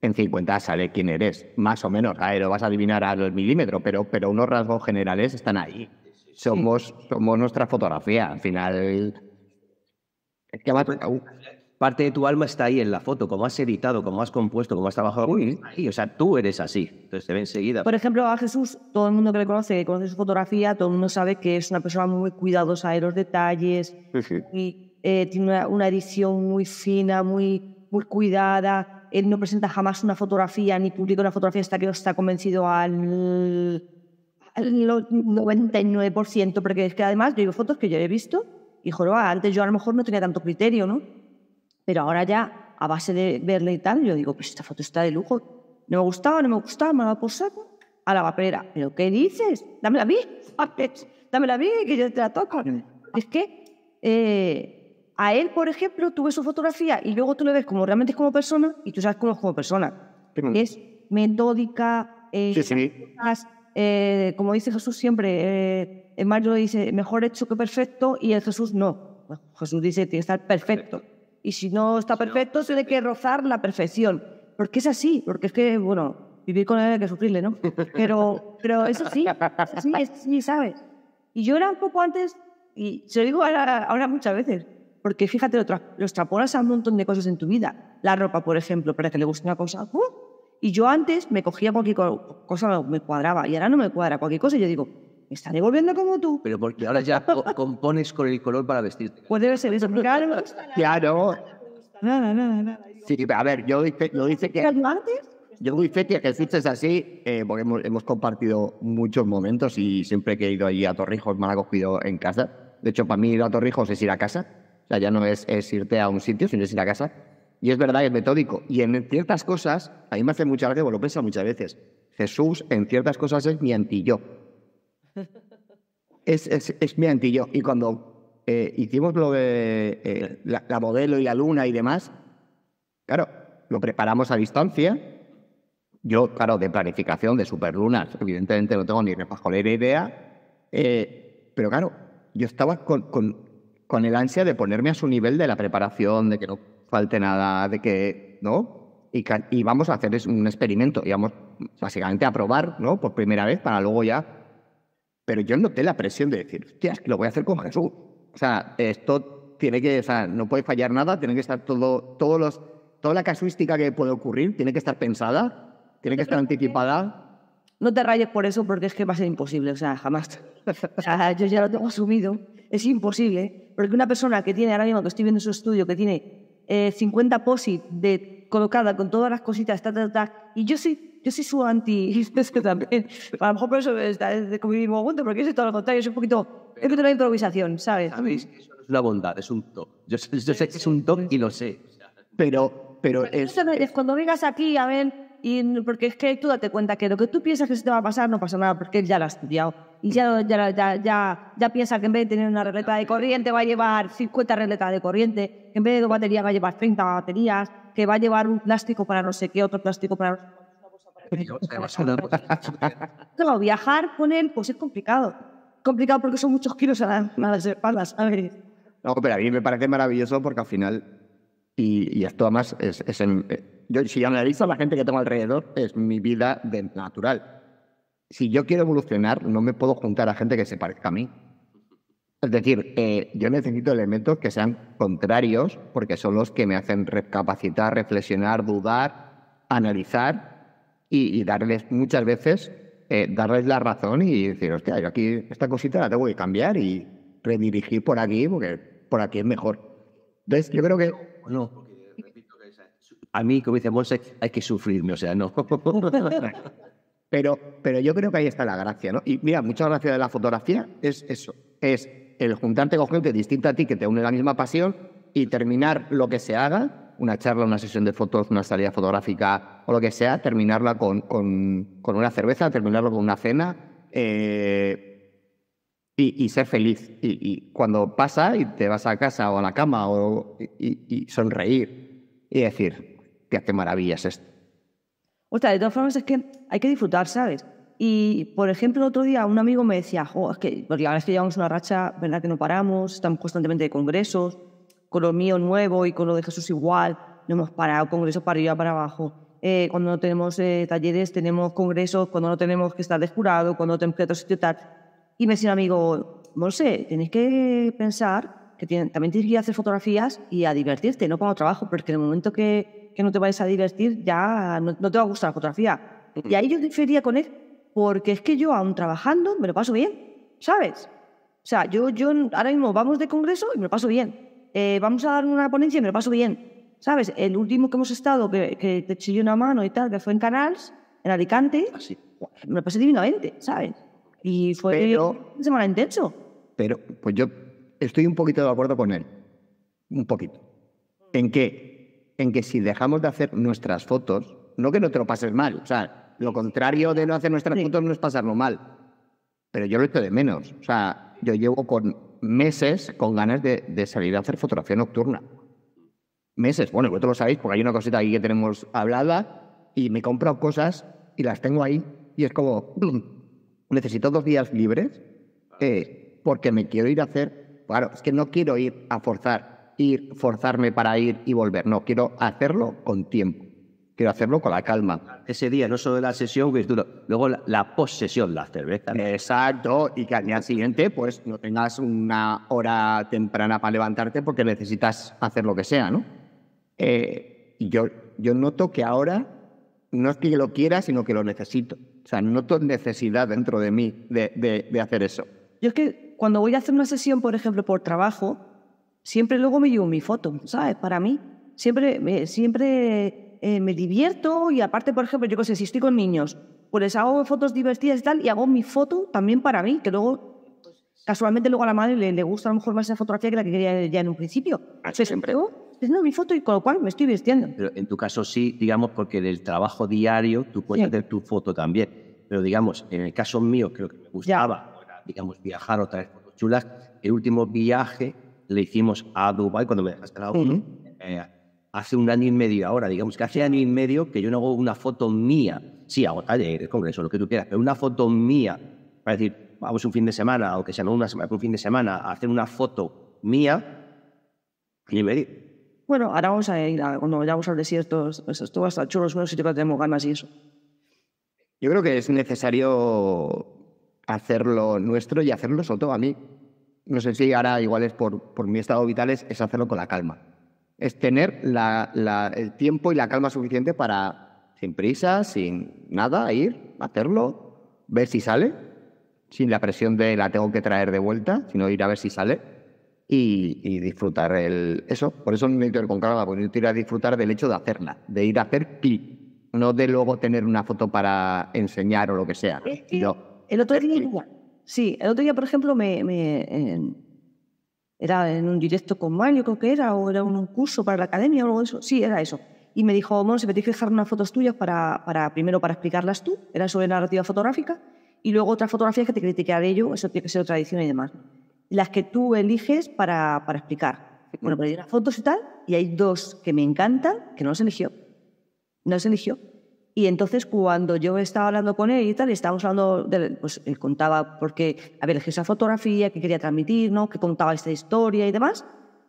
En 50 sale quién eres, más o menos, lo vas a adivinar al milímetro, pero, pero unos rasgos generales están ahí. Somos, somos nuestra fotografía, al final... Es que va, parte de tu alma está ahí en la foto, como has editado, como has compuesto, como has trabajado. Uy, o sea, tú eres así. Entonces te ve enseguida. Por ejemplo, a Jesús, todo el mundo que le conoce, que conoce su fotografía, todo el mundo sabe que es una persona muy cuidadosa de los detalles. Y eh, tiene una, edición muy fina, muy, muy cuidada. Él no presenta jamás una fotografía ni publica una fotografía hasta que está convencido al, al 99%, porque es que además yo digo fotos que yo he visto y joroba, antes yo a lo mejor no tenía tanto criterio, ¿no? Pero ahora ya, a base de verle y tal, yo digo, pues esta foto está de lujo. No me gustaba, no me gustaba, me la posado a la papelera. ¿Pero qué dices? dame a mí, dame la mí, que yo te la toco. Es que eh, a él, por ejemplo, tú ves su fotografía y luego tú lo ves como realmente es como persona y tú sabes cómo es como persona. Es metódica, eh, como dice Jesús siempre, eh, Mario dice, mejor hecho que perfecto y el Jesús no. Jesús dice, tiene que estar perfecto y si no está perfecto, pues tiene que rozar la perfección. Porque es así, porque es que, bueno, vivir con él hay que sufrirle, ¿no? Pero, pero eso sí, eso sí, ¿sabes? Y yo era un poco antes, y se lo digo ahora, muchas veces, porque fíjate, lo, tra lo extrapolas a un montón de cosas en tu vida. La ropa, por ejemplo, para que le guste una cosa. ¡uh! Y yo antes me cogía cualquier cosa, me cuadraba, y ahora no me cuadra cualquier cosa, y yo digo, me está devolviendo como tú. Pero porque ahora ya compones con el color para vestirte. Puede ser eso, claro. Claro. Nada, nada, nada. Sí, a ver, yo dije, yo que... ¿El Yo doy fe que es así, eh, porque hemos, compartido muchos momentos y siempre que he ido allí a Torrijos me han acogido en casa. De hecho, para mí ir a Torrijos es ir a casa. O sea, ya no es, irte a un sitio, sino es ir a casa. Y es verdad, es metódico. Y en ciertas cosas, a mí me hace mucha gracia, que lo he muchas veces, Jesús en ciertas cosas es mi anti-yo. Es, es, es mi antillo. Y cuando eh, hicimos lo de eh, la, modelo y la luna y demás, claro, lo preparamos a distancia. Yo, claro, de planificación de superlunas, evidentemente no tengo ni repajolera idea. Eh, pero claro, yo estaba con, con, con el ansia de ponerme a su nivel de la preparación, de que no falte nada, de que, ¿no? Y, y, vamos a hacer un experimento, íbamos básicamente a probar, ¿no? Por primera vez, para luego ya pero yo noté la presión de decir, hostia, que lo voy a hacer con Jesús. O sea, esto tiene que, o sea, no puede fallar nada, tiene que estar todo, todos los, toda la casuística que puede ocurrir, tiene que estar pensada, tiene que estar anticipada. No te rayes por eso porque es que va a ser imposible, o sea, jamás. O sea, yo ya lo tengo asumido, es imposible, porque una persona que tiene, ahora mismo que estoy viendo su estudio, que tiene eh, 50 posis de colocada con todas las cositas, ta, y yo sí yo soy su anti. también. A lo mejor por eso está, en porque es todo lo contrario, es un poquito. Es que tengo improvisación, ¿sabes? ¿Sabéis? Eso no es una bondad, es un top. Yo, sé que es un top y lo sé. Pero, pero, es, Cuando vengas aquí, a ver, y porque es que tú date cuenta que lo que tú piensas que se te va a pasar no pasa nada porque él ya lo ha estudiado y ya, ya, ya, ya, piensa que en vez de tener una regleta de corriente va a llevar 50 regletas de corriente, que en vez de dos baterías va a llevar 30 baterías, que va a llevar un plástico para no sé qué, otro plástico para viajar con pues es complicado. Complicado porque son muchos kilos a, a las espaldas, No, pero a mí me parece maravilloso porque al final, y, esto además es, eh, yo, si analizo a la gente que tengo alrededor, es mi vida natural. Si yo quiero evolucionar, no me puedo juntar a gente que se parezca a mí. Es decir, eh, yo necesito elementos que sean contrarios, porque son los que me hacen recapacitar, reflexionar, dudar, analizar y, darles muchas veces, eh, darles la razón y decir, hostia, yo aquí esta cosita la tengo que cambiar y redirigir por aquí, porque por aquí es mejor. Entonces, yo creo que... No. A mí, como dice Monse, hay que sufrirme, o sea, no. Pero, pero yo creo que ahí está la gracia, ¿no? Y mira, mucha gracia de la fotografía es eso, es el juntarte con gente distinta a ti que te une la misma pasión y terminar lo que se haga, una charla, una sesión de fotos, una salida fotográfica, o lo que sea, terminarla con, con, con una cerveza, terminarlo con una cena eh, y, y, ser feliz. Y, cuando pasa y te vas a casa o a la cama o, y, sonreír y decir, qué maravilla es esto. O sea, de todas formas es que hay que disfrutar, ¿sabes? Y, por ejemplo, el otro día un amigo me decía, es que, porque la verdad es que llevamos una racha, ¿verdad? Que no paramos, estamos constantemente de congresos, con lo mío nuevo y con lo de Jesús igual, no hemos parado, congresos para arriba, para abajo. Eh, cuando no tenemos eh, talleres, tenemos congresos, cuando no tenemos que estar de jurado, cuando no tenemos que otro Y me decía un amigo, sé, tienes que pensar que también tienes que ir a hacer fotografías y a divertirte, no como trabajo, porque en el momento que, no te vayas a divertir ya no, te va a gustar la fotografía. Mm. Y ahí yo difería con él, porque es que yo aún trabajando me lo paso bien, ¿sabes? O sea, yo, yo ahora mismo vamos de congreso y me lo paso bien. Eh, vamos a dar una ponencia y me lo paso bien. ¿sabes? El último que hemos estado, que, te chilló una mano y tal, que fue en Canals, en Alicante, ah, me lo pasé divinamente, ¿sabes? Y fue una semana intenso. Pero, pues yo estoy un poquito de acuerdo con él. Un poquito. ¿En qué? En que si dejamos de hacer nuestras fotos, no que no te lo pases mal, o sea, lo contrario de no hacer nuestras fotos no es pasarlo mal. Pero yo lo echo de menos. O sea, yo llevo con meses con ganas de salir a hacer fotografía nocturna meses. Bueno, vosotros lo sabéis porque hay una cosita aquí que tenemos hablada y me compro cosas y las tengo ahí y es como, ¡plum! necesito dos días libres eh, porque me quiero ir a hacer, claro, es que no quiero ir a forzar, ir, forzarme para ir y volver, no, quiero hacerlo con tiempo. Quiero hacerlo con la calma. Ese día, no solo la sesión, luego la, la posesión, la cerveza. Exacto, y que al día siguiente, pues no tengas una hora temprana para levantarte porque necesitas hacer lo que sea, ¿no? Eh, yo, yo noto que ahora no es que lo quiera, sino que lo necesito. O sea, noto necesidad dentro de mí de, de, hacer eso. Yo es que cuando voy a hacer una sesión, por ejemplo, por trabajo, siempre luego me llevo mi foto, ¿sabes? Para mí. Siempre, me, siempre eh, me divierto y aparte, por ejemplo, yo qué sé, si estoy con niños, pues hago fotos divertidas y tal, y hago mi foto también para mí, que luego, casualmente luego a la madre le, le, gusta a lo mejor más esa fotografía que la que quería ya en un principio. ¿Haces ah, siempre no mi foto y con lo cual me estoy vistiendo. Pero en tu caso sí, digamos, porque en el trabajo diario tú puedes hacer tu foto también. Pero digamos, en el caso mío, creo que me gustaba, digamos, viajar o traer fotos chulas. El último viaje le hicimos a Dubai, cuando me dejaste la eh, hace un año y medio ahora, digamos que hace año y medio que yo no hago una foto mía. Sí, hago talleres, congreso, lo que tú quieras, pero una foto mía, para decir, vamos un fin de semana, o que sea una semana, un fin de semana, a hacer una foto mía, Y y medio bueno, ahora vamos a ir cuando vayamos al desierto, esto va a pues estar chulo, y si tenemos ganas y eso. Yo creo que es necesario hacerlo nuestro y hacerlo solo. a mí. No sé si ahora igual es por, mi estado vital, es, hacerlo con la calma. Es tener el tiempo y la calma suficiente para, sin prisa, sin nada, ir, hacerlo, ver si sale, sin la presión de la tengo que traer de vuelta, sino ir a ver si sale y, disfrutar el, eso. Por eso no me ir con calma, porque ir a disfrutar del hecho de hacerla, de ir a hacer pi, no de luego tener una foto para enseñar o lo que sea. El otro día, por ejemplo, me, era en un directo con Mario, creo que era, o era un, curso para la academia o algo de eso. Sí, era eso y me dijo, bueno, si me tienes que dejar unas fotos tuyas para, para, primero para explicarlas tú, era sobre narrativa fotográfica, y luego otras fotografías que te de ello, eso tiene que ser otra edición y demás las que tú eliges para, para explicar. Bueno, pero hay unas fotos y tal, y hay dos que me encantan, que no las eligió. No las eligió. Y entonces cuando yo estaba hablando con él y tal, y estábamos hablando, pues él contaba qué había elegido esa fotografía, qué quería transmitir, ¿no? que contaba esta historia y demás.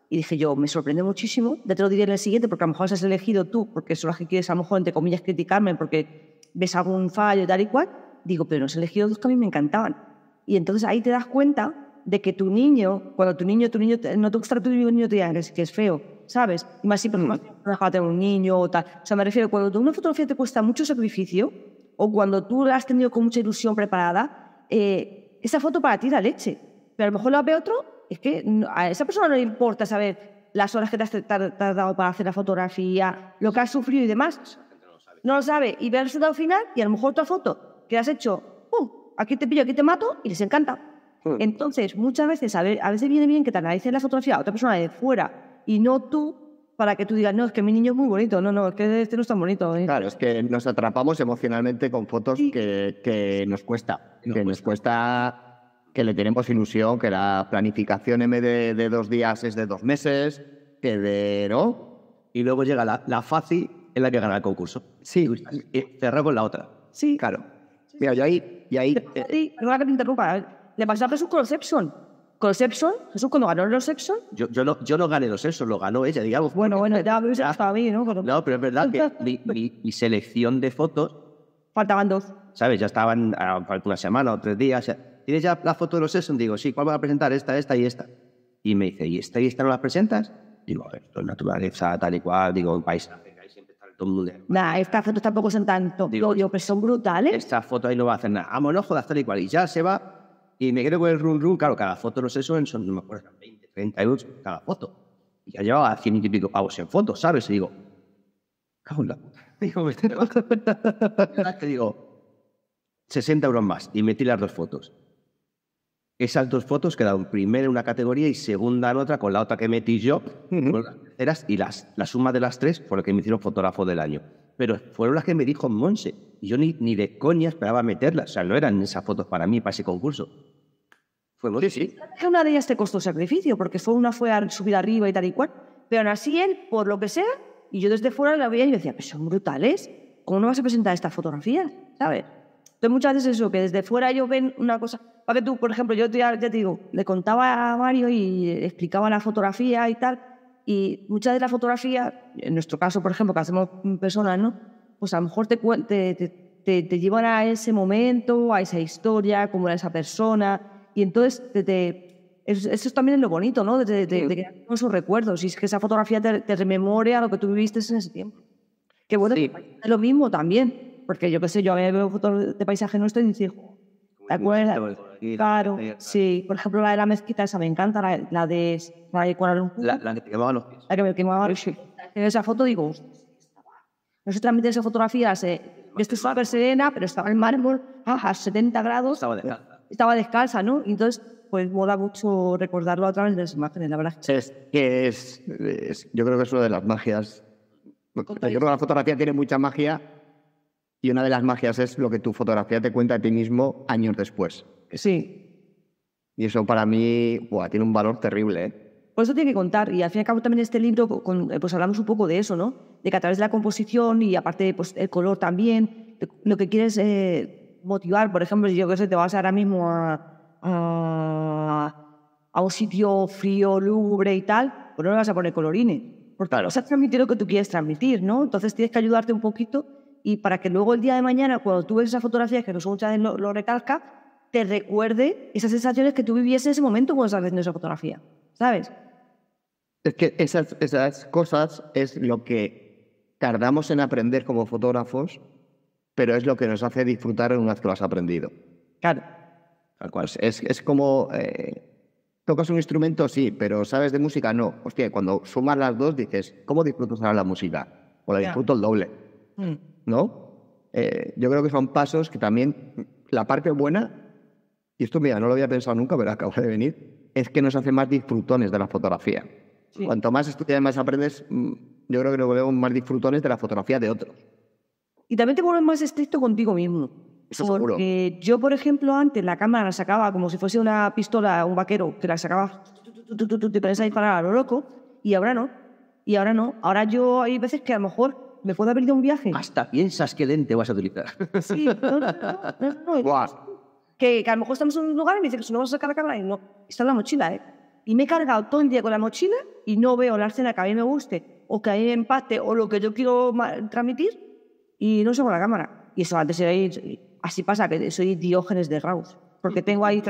Y dije yo, me sorprende muchísimo, ya te lo diré en el siguiente, porque a lo mejor las has elegido tú, porque son las que quieres a lo mejor, entre comillas, criticarme, porque ves algún fallo y tal y cual. Digo, pero no has elegido dos que a mí me encantaban. Y entonces ahí te das cuenta de que tu niño, cuando tu niño, tu niño, no te gusta tu niño, te digan que es feo, ¿sabes? Y más si por ejemplo, mm. no dejaba tener un niño o tal. O sea, me refiero, cuando una fotografía te cuesta mucho sacrificio o cuando tú la has tenido con mucha ilusión preparada, eh, esa foto para ti da leche. Pero a lo mejor la ve otro, es que a esa persona no le importa saber las horas que te has tardado para hacer la fotografía, lo que has sufrido y demás. No lo, sabe. Y ve el resultado final y a lo mejor tu foto que has hecho, ¡pum! Aquí te pillo, aquí te mato y les encanta. Hmm. Entonces, muchas veces, a, veces viene bien que te analicen la fotografía a otra persona de fuera y no tú para que tú digas, no, es que mi niño es muy bonito, no, no, es que este no es tan bonito. ¿eh? Claro, es que nos atrapamos emocionalmente con fotos que, nos cuesta, que nos cuesta, que le tenemos ilusión, que la planificación M de, de dos días es de dos meses, que de no. Y luego llega la, fácil en la que gana el concurso. Sí. Y eh, cerramos la otra. Sí. Claro. Mira, yo ahí... Y ahí eh, que te interrumpa. Le pasó a Jesús con los Con los Jesús cuando ganó los Epson. Yo, no, yo no gané los Epson, lo ganó ella, digamos. Bueno, bueno, ya a mí, ¿no? No, pero es verdad que mi, selección de fotos. Faltaban dos. ¿Sabes? Ya estaban, ah, falta una semana o tres días. ¿Tienes ya la foto de los Epson? Digo, sí, ¿cuál va a presentar? Esta, esta y esta. Y me dice, ¿y esta y esta no las presentas? Digo, esto es naturaleza, tal y cual, digo, un paisaje. Nah, estas fotos tampoco son tanto. Digo, yo, pero son brutales. Esta foto ahí no va a hacer nada. Ah, el jodas, tal y cual. Y ya se va y me quedo con el run run, claro, cada foto no sé eso, son, no me acuerdo, 20, 30 euros cada foto. Y ya llevaba 100 y pico pavos en fotos, ¿sabes? Y digo, cago en la puta. Te digo, 60 euros más. Y metí las dos fotos. Esas dos fotos quedaron primero en una categoría y segunda en otra, con la otra que metí yo. y las, la suma de las tres fue lo que me hicieron fotógrafo del año. Pero fueron las que me dijo Monse. Y yo ni, ni de coña esperaba meterlas. O sea, no eran esas fotos para mí, para ese concurso. Fue Que una de ellas te costó sacrificio, porque fue una fue a subir arriba y tal y cual. Pero aún así él, por lo que sea, y yo desde fuera la veía y decía, pues son brutales. ¿Cómo no vas a presentar esta fotografía? ¿Sabes? Entonces muchas veces eso, que desde fuera ellos ven una cosa. Para que tú, por ejemplo, yo te, ya te digo, le contaba a Mario y explicaba la fotografía y tal. Y muchas de las fotografías, en nuestro caso, por ejemplo, que hacemos personas, ¿no? Pues a lo mejor te, te, te, llevan a ese momento, a esa historia, cómo era esa persona, y entonces, eso, es también es lo bonito, ¿no? De, de, de crear esos recuerdos. Y es que esa fotografía te, te rememora lo que tú viviste en ese tiempo. Que bueno, es lo mismo también. Porque yo qué sé, yo a veo fotos de paisaje nuestro y dices, ¿te acuerdas? Claro, sí. Por ejemplo, la de la mezquita, esa me encanta, la, de, la de La, que quemaba los pies. La que quemaba los pies. En esa foto digo, no transmitir esa fotografía, se, yo estoy serena, pero estaba el mármol a 70 grados estaba descalza, ¿no? Entonces, pues da mucho recordarlo a través de las imágenes, la verdad. Es que es, yo creo que es una de las magias. Yo creo que la fotografía tiene mucha magia y una de las magias es lo que tu fotografía te cuenta a ti mismo años después. Sí. Y eso para mí buah, tiene un valor terrible. ¿eh? Por eso tiene que contar. Y al fin y al cabo también este libro, eh, pues hablamos un poco de eso, ¿no? De que a través de la composición y aparte pues, el color también, lo que quieres eh, motivar. Por ejemplo, si yo que sé, te vas ahora mismo a, un sitio frío, lúgubre y tal, pues no le vas a poner colorine. Porque claro. vas a transmitir lo que tú quieres transmitir, ¿no? Entonces tienes que ayudarte un poquito y para que luego el día de mañana, cuando tú ves esas fotografías, que no lo, recalca, te recuerde esas sensaciones que tú vivías en ese momento cuando estás haciendo esa fotografía, ¿sabes? Es que esas, esas cosas es lo que tardamos en aprender como fotógrafos pero es lo que nos hace disfrutar una vez que lo has aprendido. Claro. Es, como. Eh, ¿Tocas un instrumento? Sí, pero ¿sabes de música? No. Hostia, cuando sumas las dos dices, ¿cómo disfruto ahora la música? O la disfruto el doble. Mm. ¿No? Eh, yo creo que son pasos que también. La parte buena, y esto, mira, no lo había pensado nunca, pero acabo de venir, es que nos hace más disfrutones de la fotografía. Cuanto más estudias, más aprendes, mm, yo creo que nos volvemos más disfrutones de la fotografía de otros. Y también te vuelves más estricto contigo mismo. Eso porque yo, por ejemplo, antes la cámara la sacaba como si fuese una pistola, un vaquero, que la sacaba, te pones a disparar a lo loco, y ahora no. Y ahora no. Ahora yo hay veces que a lo mejor me puedo haber ido un viaje. Hasta piensas qué lente vas a utilizar. Sí, no, que, a lo mejor estamos en un lugar y me dicen que si no vas a sacar la cámara, y no, está en la mochila, ¿eh? Y me he cargado todo el día con la mochila y no veo la escena que a mí me guste, o que a mí me empate, o lo que yo quiero transmitir y no por la cámara. Y eso antes era así pasa, que soy diógenes de Raus, porque tengo ahí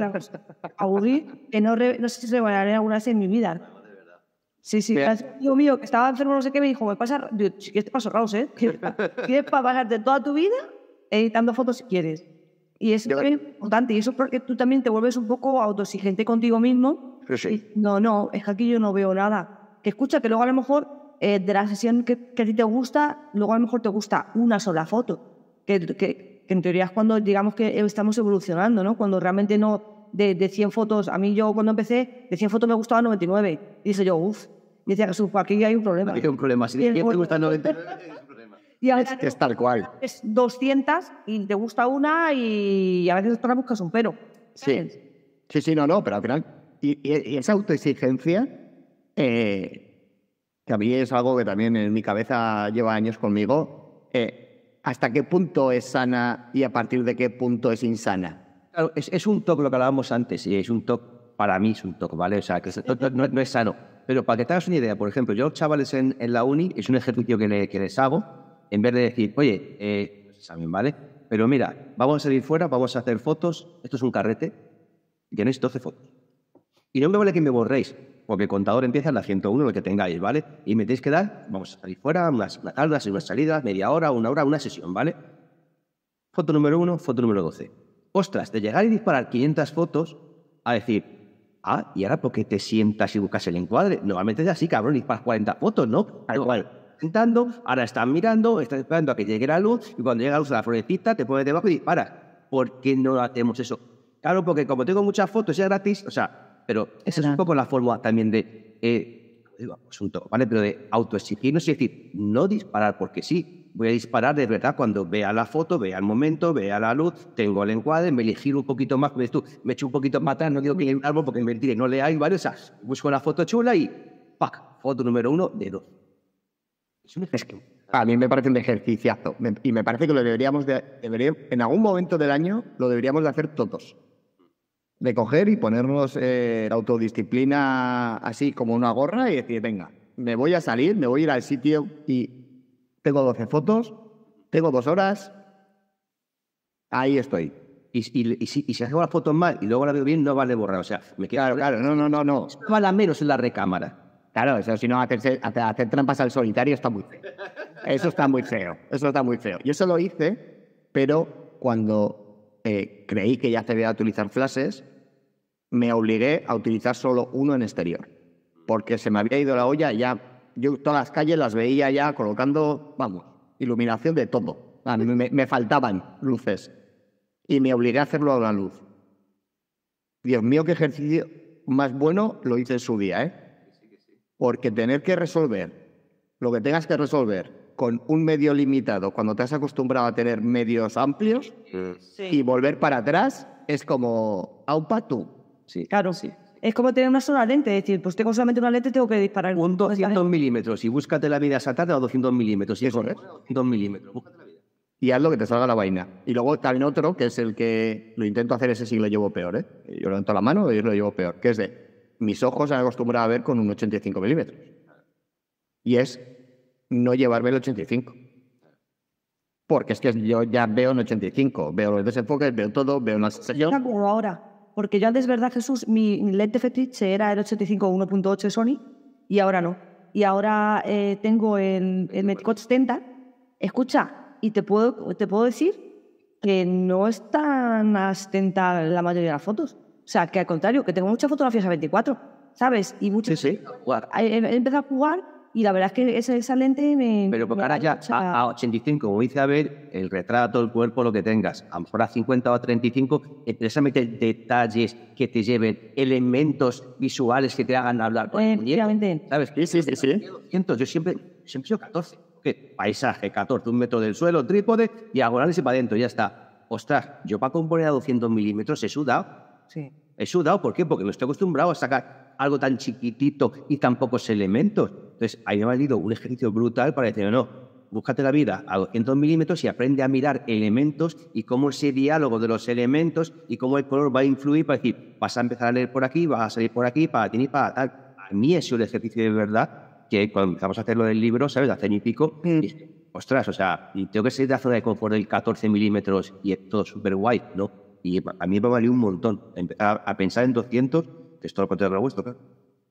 A Uri, que no, no sé si revelaré alguna vez en mi vida. Sí, sí. Un mío que estaba enfermo, no sé qué, me dijo, me pasa, si quieres te paso Raus, ¿eh? ¿Quieres para pasarte toda tu vida editando fotos si quieres? Y eso es importante, y eso es porque tú también te vuelves un poco autoexigente contigo mismo. Sí. no, no, es que aquí yo no veo nada. Que escucha, que luego a lo mejor eh, de la sesión que, a ti te gusta, luego a lo mejor te gusta una sola foto, que, que, en teoría es cuando digamos que estamos evolucionando, ¿no? Cuando realmente no, de, de 100 fotos, a mí yo cuando empecé, de 100 fotos me gustaba 99, y dije yo, uff, y decía Jesús, pues aquí hay un problema. Hay un problema, si te gusta 99, Y a veces, es, tal cual. Es 200 y te gusta una y a veces otra buscas un pero. Sí, sí, sí, no, no, pero al final, y, y esa autoexigencia... Eh, que a mí es algo que también en mi cabeza lleva años conmigo, eh, ¿hasta qué punto es sana y a partir de qué punto es insana? Claro, es, un toque lo que hablábamos antes, y es un toque, para mí es un toque, ¿vale? O sea, que no, es sano. Pero para que te una idea, por ejemplo, yo chavales en, la uni, es un ejercicio que, le, que, les hago, en vez de decir, oye, eh, examen, ¿vale? Pero mira, vamos a salir fuera, vamos a hacer fotos, esto es un carrete, y tenéis 12 fotos. Y no me vale que me borréis, porque el contador empieza en la 101, lo que tengáis, ¿vale? Y me tenéis que dar, vamos a salir fuera, unas, tardas, y unas salidas, media hora, una hora, una sesión, ¿vale? Foto número uno, foto número doce. Ostras, de llegar y disparar 500 fotos a decir, ah, ¿y ahora por qué te sientas y buscas el encuadre? Normalmente es así, cabrón, disparas 40 fotos, ¿no? Algo Sentando, ahora están mirando, están esperando a que llegue la luz y cuando llega la luz a la florecita te pones debajo y disparas. ¿Por qué no hacemos eso? Claro, porque como tengo muchas fotos y es gratis, o sea, pero esa es un poco la forma también de, eh, asunto, ¿vale? Pero de autoexigirnos y decir, no disparar porque sí. Voy a disparar de verdad cuando vea la foto, vea el momento, vea la luz, tengo el encuadre, me elegir un poquito más, me, tú, me echo un poquito más atrás, no digo que un árbol porque me no leáis, ¿vale? O sea, busco la foto chula y ¡pac! Foto número uno de dos. Es ejercicio. a mí me parece un ejerciciazo y me parece que lo deberíamos de, en algún momento del año lo deberíamos de hacer todos de coger y ponernos eh, la autodisciplina así como una gorra y decir, venga, me voy a salir, me voy a ir al sitio y tengo 12 fotos, tengo dos horas, ahí estoy. Y, si, hago las fotos mal y luego las veo bien, no vale borrar. O sea, me queda claro, claro, no, no, no, no. menos en la recámara. Claro, eso si no, hacer, trampas al solitario está muy feo. Eso está muy feo, eso está muy feo. Yo eso lo hice, pero cuando eh, creí que ya se a utilizar flashes, me obligué a utilizar solo uno en exterior, porque se me había ido la olla ya, yo todas las calles las veía ya colocando, vamos, iluminación de todo. A me, faltaban luces y me obligué a hacerlo a la luz. Dios mío, qué ejercicio más bueno lo hice en su día, ¿eh? Porque tener que resolver lo que tengas que resolver con un medio limitado, cuando te has acostumbrado a tener medios amplios mm. y volver para atrás, es como, aupa tú, Sí, claro. Sí. Es como tener una sola lente, es decir, pues tengo solamente una lente, tengo que disparar. Un 200 milímetros y búscate la vida esa tarde a 200 milímetros. Y es correcto. 2 milímetros. Y haz lo que te salga la vaina. Y luego también otro, que es el que lo intento hacer ese sí lo llevo peor, ¿eh? Yo levanto la mano y lo llevo peor, que es de mis ojos se han acostumbrado a ver con un 85 milímetros. Y es no llevarme el 85. Porque es que yo ya veo en 85, veo los desenfoques, veo todo, veo la sensación. ahora porque yo antes, verdad, Jesús, mi, LED lente fetiche era el 85 1.8 Sony y ahora no. Y ahora eh, tengo el, el 70. Escucha, y te puedo, te puedo decir que no es tan astenta la mayoría de las fotos. O sea, que al contrario, que tengo muchas fotografías a 24, ¿sabes? Y muchas. Sí, sí, jugar. he empezado a jugar y la verdad es que esa, lente me... Pero porque ahora ya a, 85, como dice a ver, el retrato, el cuerpo, lo que tengas, a lo mejor a 50 o a 35, precisamente detalles que te lleven, elementos visuales que te hagan hablar. Bueno, ¿Sabes? Sí, sí, sí, sí. Yo siempre, siempre sido 14. ¿Qué? Paisaje, 14, un metro del suelo, trípode, diagonales y para adentro, ya está. Ostras, yo para componer a 200 milímetros he sudado. Sí. He sudado, ¿por qué? Porque no estoy acostumbrado a sacar algo tan chiquitito y tan pocos elementos. Entonces, ahí me ha valido un ejercicio brutal para decir, no, búscate la vida a 200 milímetros y aprende a mirar elementos y cómo ese diálogo de los elementos y cómo el color va a influir para decir, vas a empezar a leer por aquí, vas a salir por aquí, para ni para tal. A mí es un ejercicio de verdad que cuando empezamos a hacer lo del libro, ¿sabes? Hace ni pico, mm. ostras, o sea, tengo que salir de zona de confort del 14 milímetros y es todo súper guay, ¿no? Y a mí me valido un montón empezar a pensar en 200, que es todo lo contrario de vuestro, claro.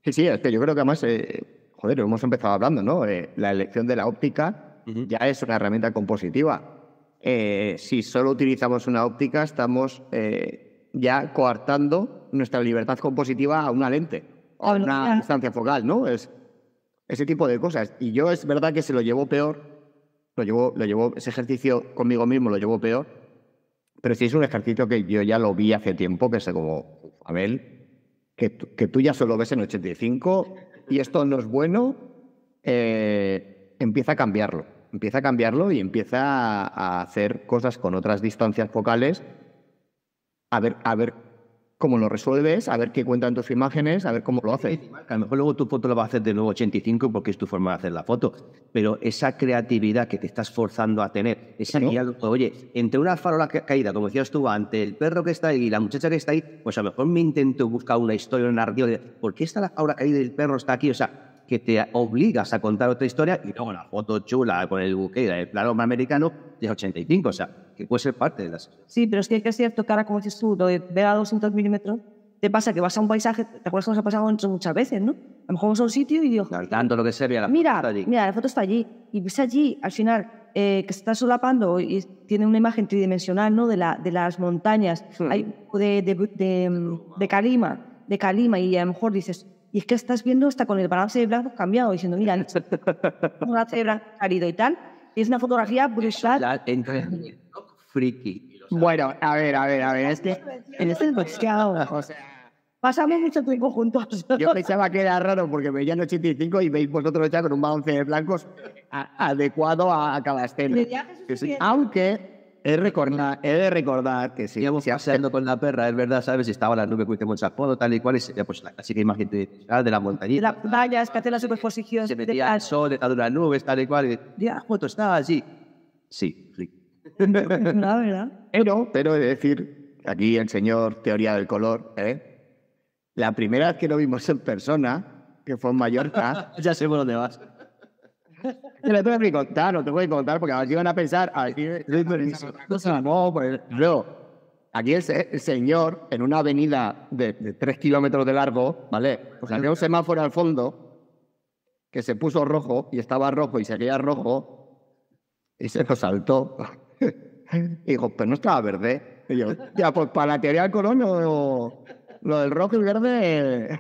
Sí, es que yo creo que además... Eh, joder, hemos empezado hablando, ¿no? Eh, la elección de la óptica ya es una herramienta compositiva. Eh, si solo utilizamos una óptica, estamos eh, ya coartando nuestra libertad compositiva a una lente, a una distancia focal, ¿no? Es, ese tipo de cosas. Y yo es verdad que se lo llevo peor, lo llevo, lo llevo, ese ejercicio conmigo mismo lo llevo peor, pero sí es un ejercicio que yo ya lo vi hace tiempo, que sé como, Abel, que, que tú ya solo ves en 85 y esto no es bueno, eh, empieza a cambiarlo. Empieza a cambiarlo y empieza a hacer cosas con otras distancias focales a ver, a ver cómo lo resuelves, a ver qué cuentan tus imágenes, a ver cómo lo haces. A lo mejor luego tu foto la va a hacer de nuevo 85 porque es tu forma de hacer la foto, pero esa creatividad que te estás forzando a tener, esa oye, entre una farola caída, como decías tú ante el perro que está ahí y la muchacha que está ahí, pues a lo mejor me intento buscar una historia, narrativa, ¿por qué está la farola caída y el perro está aquí? O sea, que te obligas a contar otra historia y luego la foto chula con el buque el plano americano de 85, o sea, que puede ser parte de las... Sí, pero es que hay que cara como dices tú, lo de ver a 200 milímetros, te pasa que vas a un paisaje, te acuerdas que nos ha pasado muchas veces, ¿no? A lo mejor vamos a un sitio y digo... tanto lo que se la mira, foto allí. Mira, la foto está allí, y ves allí, al final, eh, que se está solapando y tiene una imagen tridimensional, ¿no? De, la, de las montañas, hmm. hay, de, de, de, de de Calima, y a lo mejor dices, y es que estás viendo hasta con el balance de blanco cambiado, diciendo, mira, un balance de blanco y tal. Es una fotografía brutal. entre friki. Bueno, a ver, a ver, a ver. Este, en este bosqueado, O sea, pasamos mucho tiempo juntos. Yo pensaba que era raro porque veían 85 y veis vosotros ya con un balance de blancos adecuado a, a cada escena. Aunque He de recordar, recordar que seguimos paseando con la perra, es verdad, ¿sabes? Estaba la nube con Monsapodo, tal y cual, y sería pues la clásica imagen de ah, la montañita. Las playas que hacen la superposición. Se metía el sol estaba de las nubes, tal y cual, y ya, ah, ¿cuánto estaba allí? Sí, sí. No, ¿verdad? Pero, pero de decir, aquí el señor Teoría del Color, ¿eh? La primera vez que lo vimos en persona, que fue en Mallorca... ya sé por dónde vas. Te voy a que contar, te voy a contar porque veces van a pensar, pues, aquí, no, aquí el, señor, en una avenida de, tres kilómetros de largo, ¿vale? había un semáforo al fondo que se puso rojo y estaba rojo y seguía rojo y se lo saltó. y dijo, pero no estaba verde. Y yo, ya, pues para la teoría del color lo del rock el verde. Eh.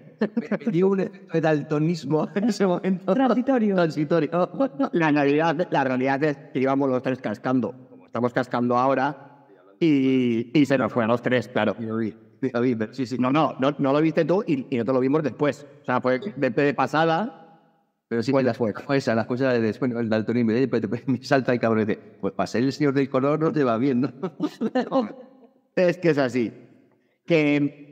Dio un daltonismo en ese momento. Transitorio. Transitorio. La realidad, la realidad es que íbamos los tres cascando. Como estamos cascando ahora. Y, y se nos fueron los tres, claro. No, no, no, lo viste tú y, y, no lo vimos después. O sea, fue de, pasada. Pero sí, fue, la, fue, esa, las cosa de después, el daltonismo, me salta el cabrón y dice, pues para ser el señor del color no te va bien, ¿no? es que es así. Que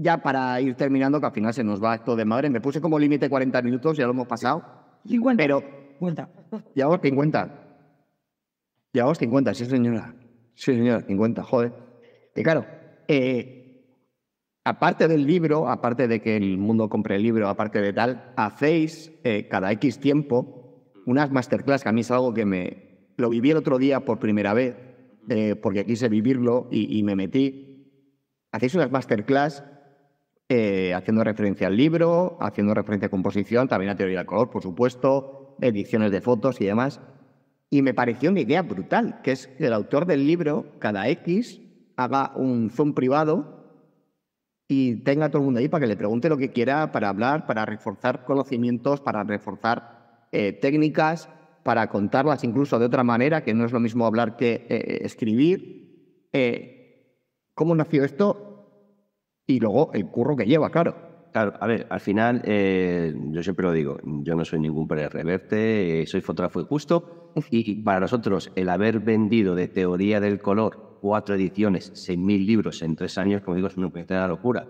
ya para ir terminando, que al final se nos va esto de madre. Me puse como límite 40 minutos, ya lo hemos pasado. 50. Pero. 50. Llevamos 50. vos 50, sí, señora. Sí, señora, 50, joder. Que claro, eh, aparte del libro, aparte de que el mundo compre el libro, aparte de tal, hacéis eh, cada X tiempo unas masterclass, que a mí es algo que me. Lo viví el otro día por primera vez, eh, porque quise vivirlo y me metí. Hacéis unas masterclass eh, haciendo referencia al libro, haciendo referencia a composición, también a teoría del color, por supuesto, ediciones de fotos y demás. Y me pareció una idea brutal, que es que el autor del libro, cada X, haga un zoom privado y tenga a todo el mundo ahí para que le pregunte lo que quiera, para hablar, para reforzar conocimientos, para reforzar eh, técnicas, para contarlas incluso de otra manera, que no es lo mismo hablar que eh, escribir. ¿Cómo nació esto? y luego el curro que lleva, claro. Claro, a ver, al final, eh, yo siempre lo digo, yo no soy ningún pre-reverte, eh, soy fotógrafo y justo, y para nosotros el haber vendido de teoría del color cuatro ediciones, seis mil libros en tres años, como digo, es una locura.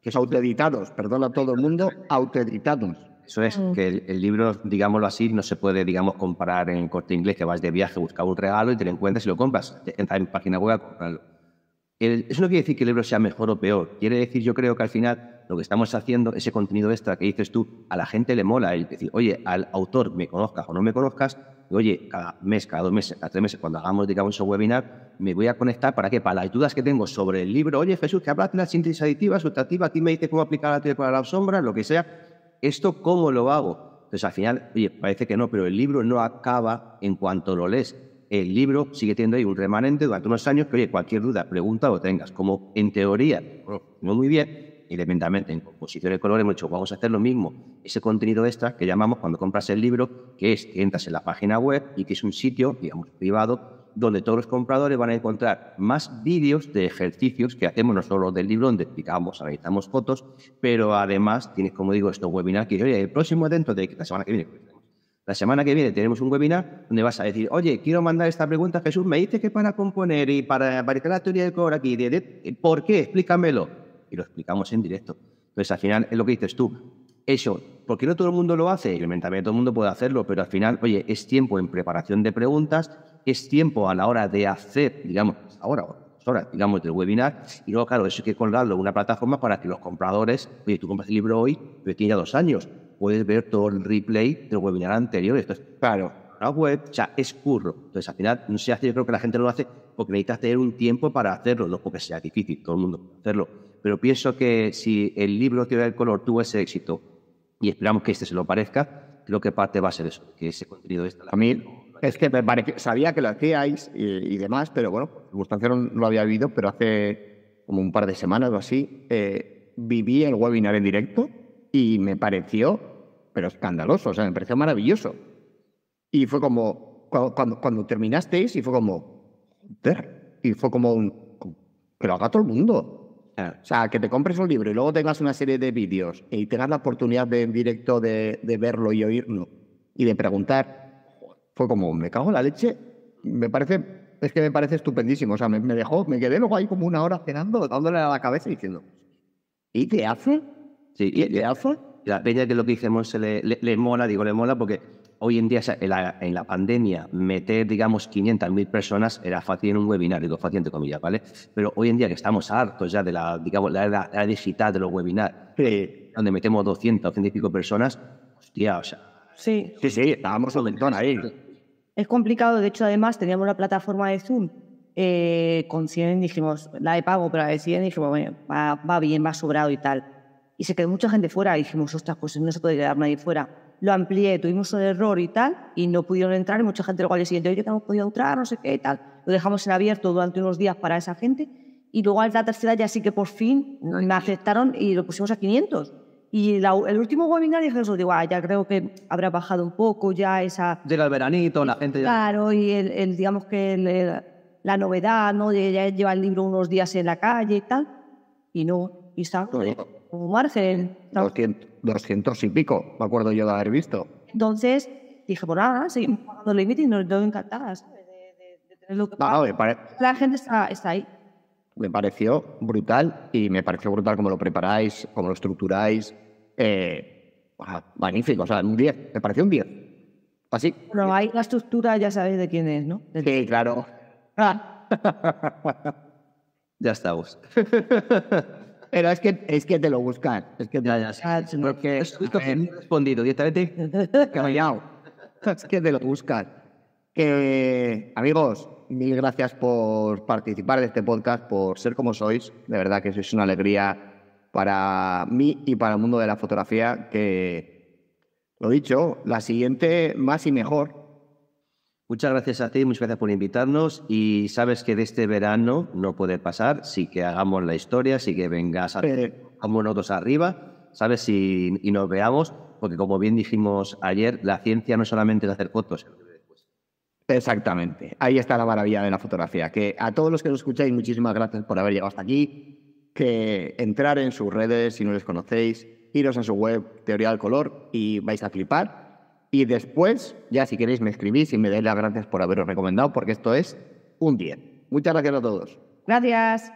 Que es autoeditados, perdona a todo el mundo, autoeditados. Eso es, mm. que el, libro, digámoslo así, no se puede, digamos, comparar en el corte inglés, que vas de viaje, buscas un regalo y te lo encuentras y lo compras. Entra en página web a comprarlo eso no quiere decir que el libro sea mejor o peor. Quiere decir, yo creo que al final lo que estamos haciendo, ese contenido extra que dices tú, a la gente le mola el decir, oye, al autor me conozcas o no me conozcas, y, oye, cada mes, cada dos meses, cada tres meses, cuando hagamos, digamos, un webinar, me voy a conectar para que para las dudas que tengo sobre el libro, oye, Jesús, que hablas de la síntesis aditiva, sustractiva, aquí me dices cómo aplicar la teoría para la sombra, lo que sea, ¿esto cómo lo hago? Entonces, al final, oye, parece que no, pero el libro no acaba en cuanto lo lees el libro sigue teniendo ahí un remanente durante unos años que, oye, cualquier duda, pregunta o tengas. Como en teoría, no muy bien, evidentemente en composición de color hemos dicho vamos a hacer lo mismo. Ese contenido extra que llamamos cuando compras el libro, que es que entras en la página web y que es un sitio, digamos, privado, donde todos los compradores van a encontrar más vídeos de ejercicios que hacemos, no solo del libro, donde explicamos, analizamos fotos, pero además tienes, como digo, estos webinars que, oye, el próximo dentro de la semana que viene, pues, la semana que viene tenemos un webinar donde vas a decir, oye, quiero mandar esta pregunta, a Jesús, me dices que para componer y para aparecer la teoría de cobra aquí, eh, ¿por qué? Explícamelo. Y lo explicamos en directo. Entonces, al final, es lo que dices tú. Eso, ¿por qué no todo el mundo lo hace? evidentemente todo el mundo puede hacerlo, pero al final, oye, es tiempo en preparación de preguntas, es tiempo a la hora de hacer, digamos, ahora, horas, digamos, del webinar, y luego, claro, eso hay que colgarlo en una plataforma para que los compradores, oye, tú compras el libro hoy, pero tiene ya dos años, puedes ver todo el replay del webinar anterior. Esto es claro. La web ya es curro. Entonces, al final, no se hace, yo creo que la gente lo hace porque necesitas tener un tiempo para hacerlo, no porque sea difícil, todo el mundo hacerlo. Pero pienso que si el libro Teoría del Color tuvo ese éxito, y esperamos que este se lo parezca, creo que parte va a ser eso, que ese contenido está. A mí, es que sabía que lo hacíais y, demás, pero bueno, circunstancia no lo había vivido, pero hace como un par de semanas o así, eh, viví el webinar en directo y me pareció, pero escandaloso, o sea, me pareció maravilloso. Y fue como, cuando, terminasteis, y fue como, y fue como un, que lo haga todo el mundo. Ah. O sea, que te compres un libro y luego tengas una serie de vídeos y tengas la oportunidad de, en directo de, verlo y oírlo y de preguntar, fue como, me cago en la leche, me parece, es que me parece estupendísimo. O sea, me, dejó, me quedé luego ahí como una hora cenando, dándole a la cabeza y diciendo, ¿y te hace? Sí, y de Apple la peña que lo que dijimos le, le, mola, digo, le mola porque hoy en día en la, pandemia meter, digamos, 500.000 personas era fácil en un webinar, digo fácil entre comillas, ¿vale? Pero hoy en día que estamos hartos ya de la, digamos, la digital de los webinars, donde metemos 200, 100 y pico personas, hostia, o sea... Sí. Sí, estábamos montón ahí. Es complicado, de hecho, además, teníamos la plataforma de Zoom eh, con 100, dijimos, la de pago, pero a de 100 dijimos, bueno, va bien, va sobrado y tal y se quedó mucha gente fuera. Y dijimos, ostras, pues no se puede quedar nadie fuera. Lo amplié, tuvimos un error y tal, y no pudieron entrar. Y mucha gente luego al siguiente, oye, que hemos podido entrar, no sé qué y tal. Lo dejamos en abierto durante unos días para esa gente. Y luego al la tercera ya sí que por fin me aceptaron y lo pusimos a 500. Y el último webinar dije eso, pues digo, ah, ya creo que habrá bajado un poco ya esa... Llega el veranito, la gente ya... Claro, y el, digamos que la novedad, ¿no? Ya lleva el libro unos días en la calle y tal. Y no, y está... 200, y pico, me acuerdo yo de haber visto. Entonces dije, por pues nada, seguimos pagando nos tengo encantadas De, tener lo que La gente está, ahí. Me pareció brutal y me pareció brutal cómo lo preparáis, cómo lo estructuráis. Eh, magnífico, o sea, un 10, me pareció un 10. Así. Pero ahí la estructura ya sabéis de quién es, ¿no? Sí, claro. Ah. ya estamos. Pero es que, es que te lo buscan. Es que te ya, porque respondido directamente. es que te lo buscan. Que, amigos, mil gracias por participar en este podcast, por ser como sois. De verdad que sois una alegría para mí y para el mundo de la fotografía. Que, lo dicho, la siguiente más y mejor Muchas gracias a ti, muchas gracias por invitarnos y sabes que de este verano no puede pasar, si que hagamos la historia, si que vengas a eh. nosotros arriba, sabes, y, y, nos veamos, porque como bien dijimos ayer, la ciencia no solamente es hacer fotos. Exactamente, ahí está la maravilla de la fotografía, que a todos los que nos escucháis, muchísimas gracias por haber llegado hasta aquí, que entrar en sus redes si no les conocéis, iros a su web, Teoría del Color, y vais a flipar y después, ya si queréis, me escribís y me dais las gracias por haberos recomendado, porque esto es un 10. Muchas gracias a todos. Gracias.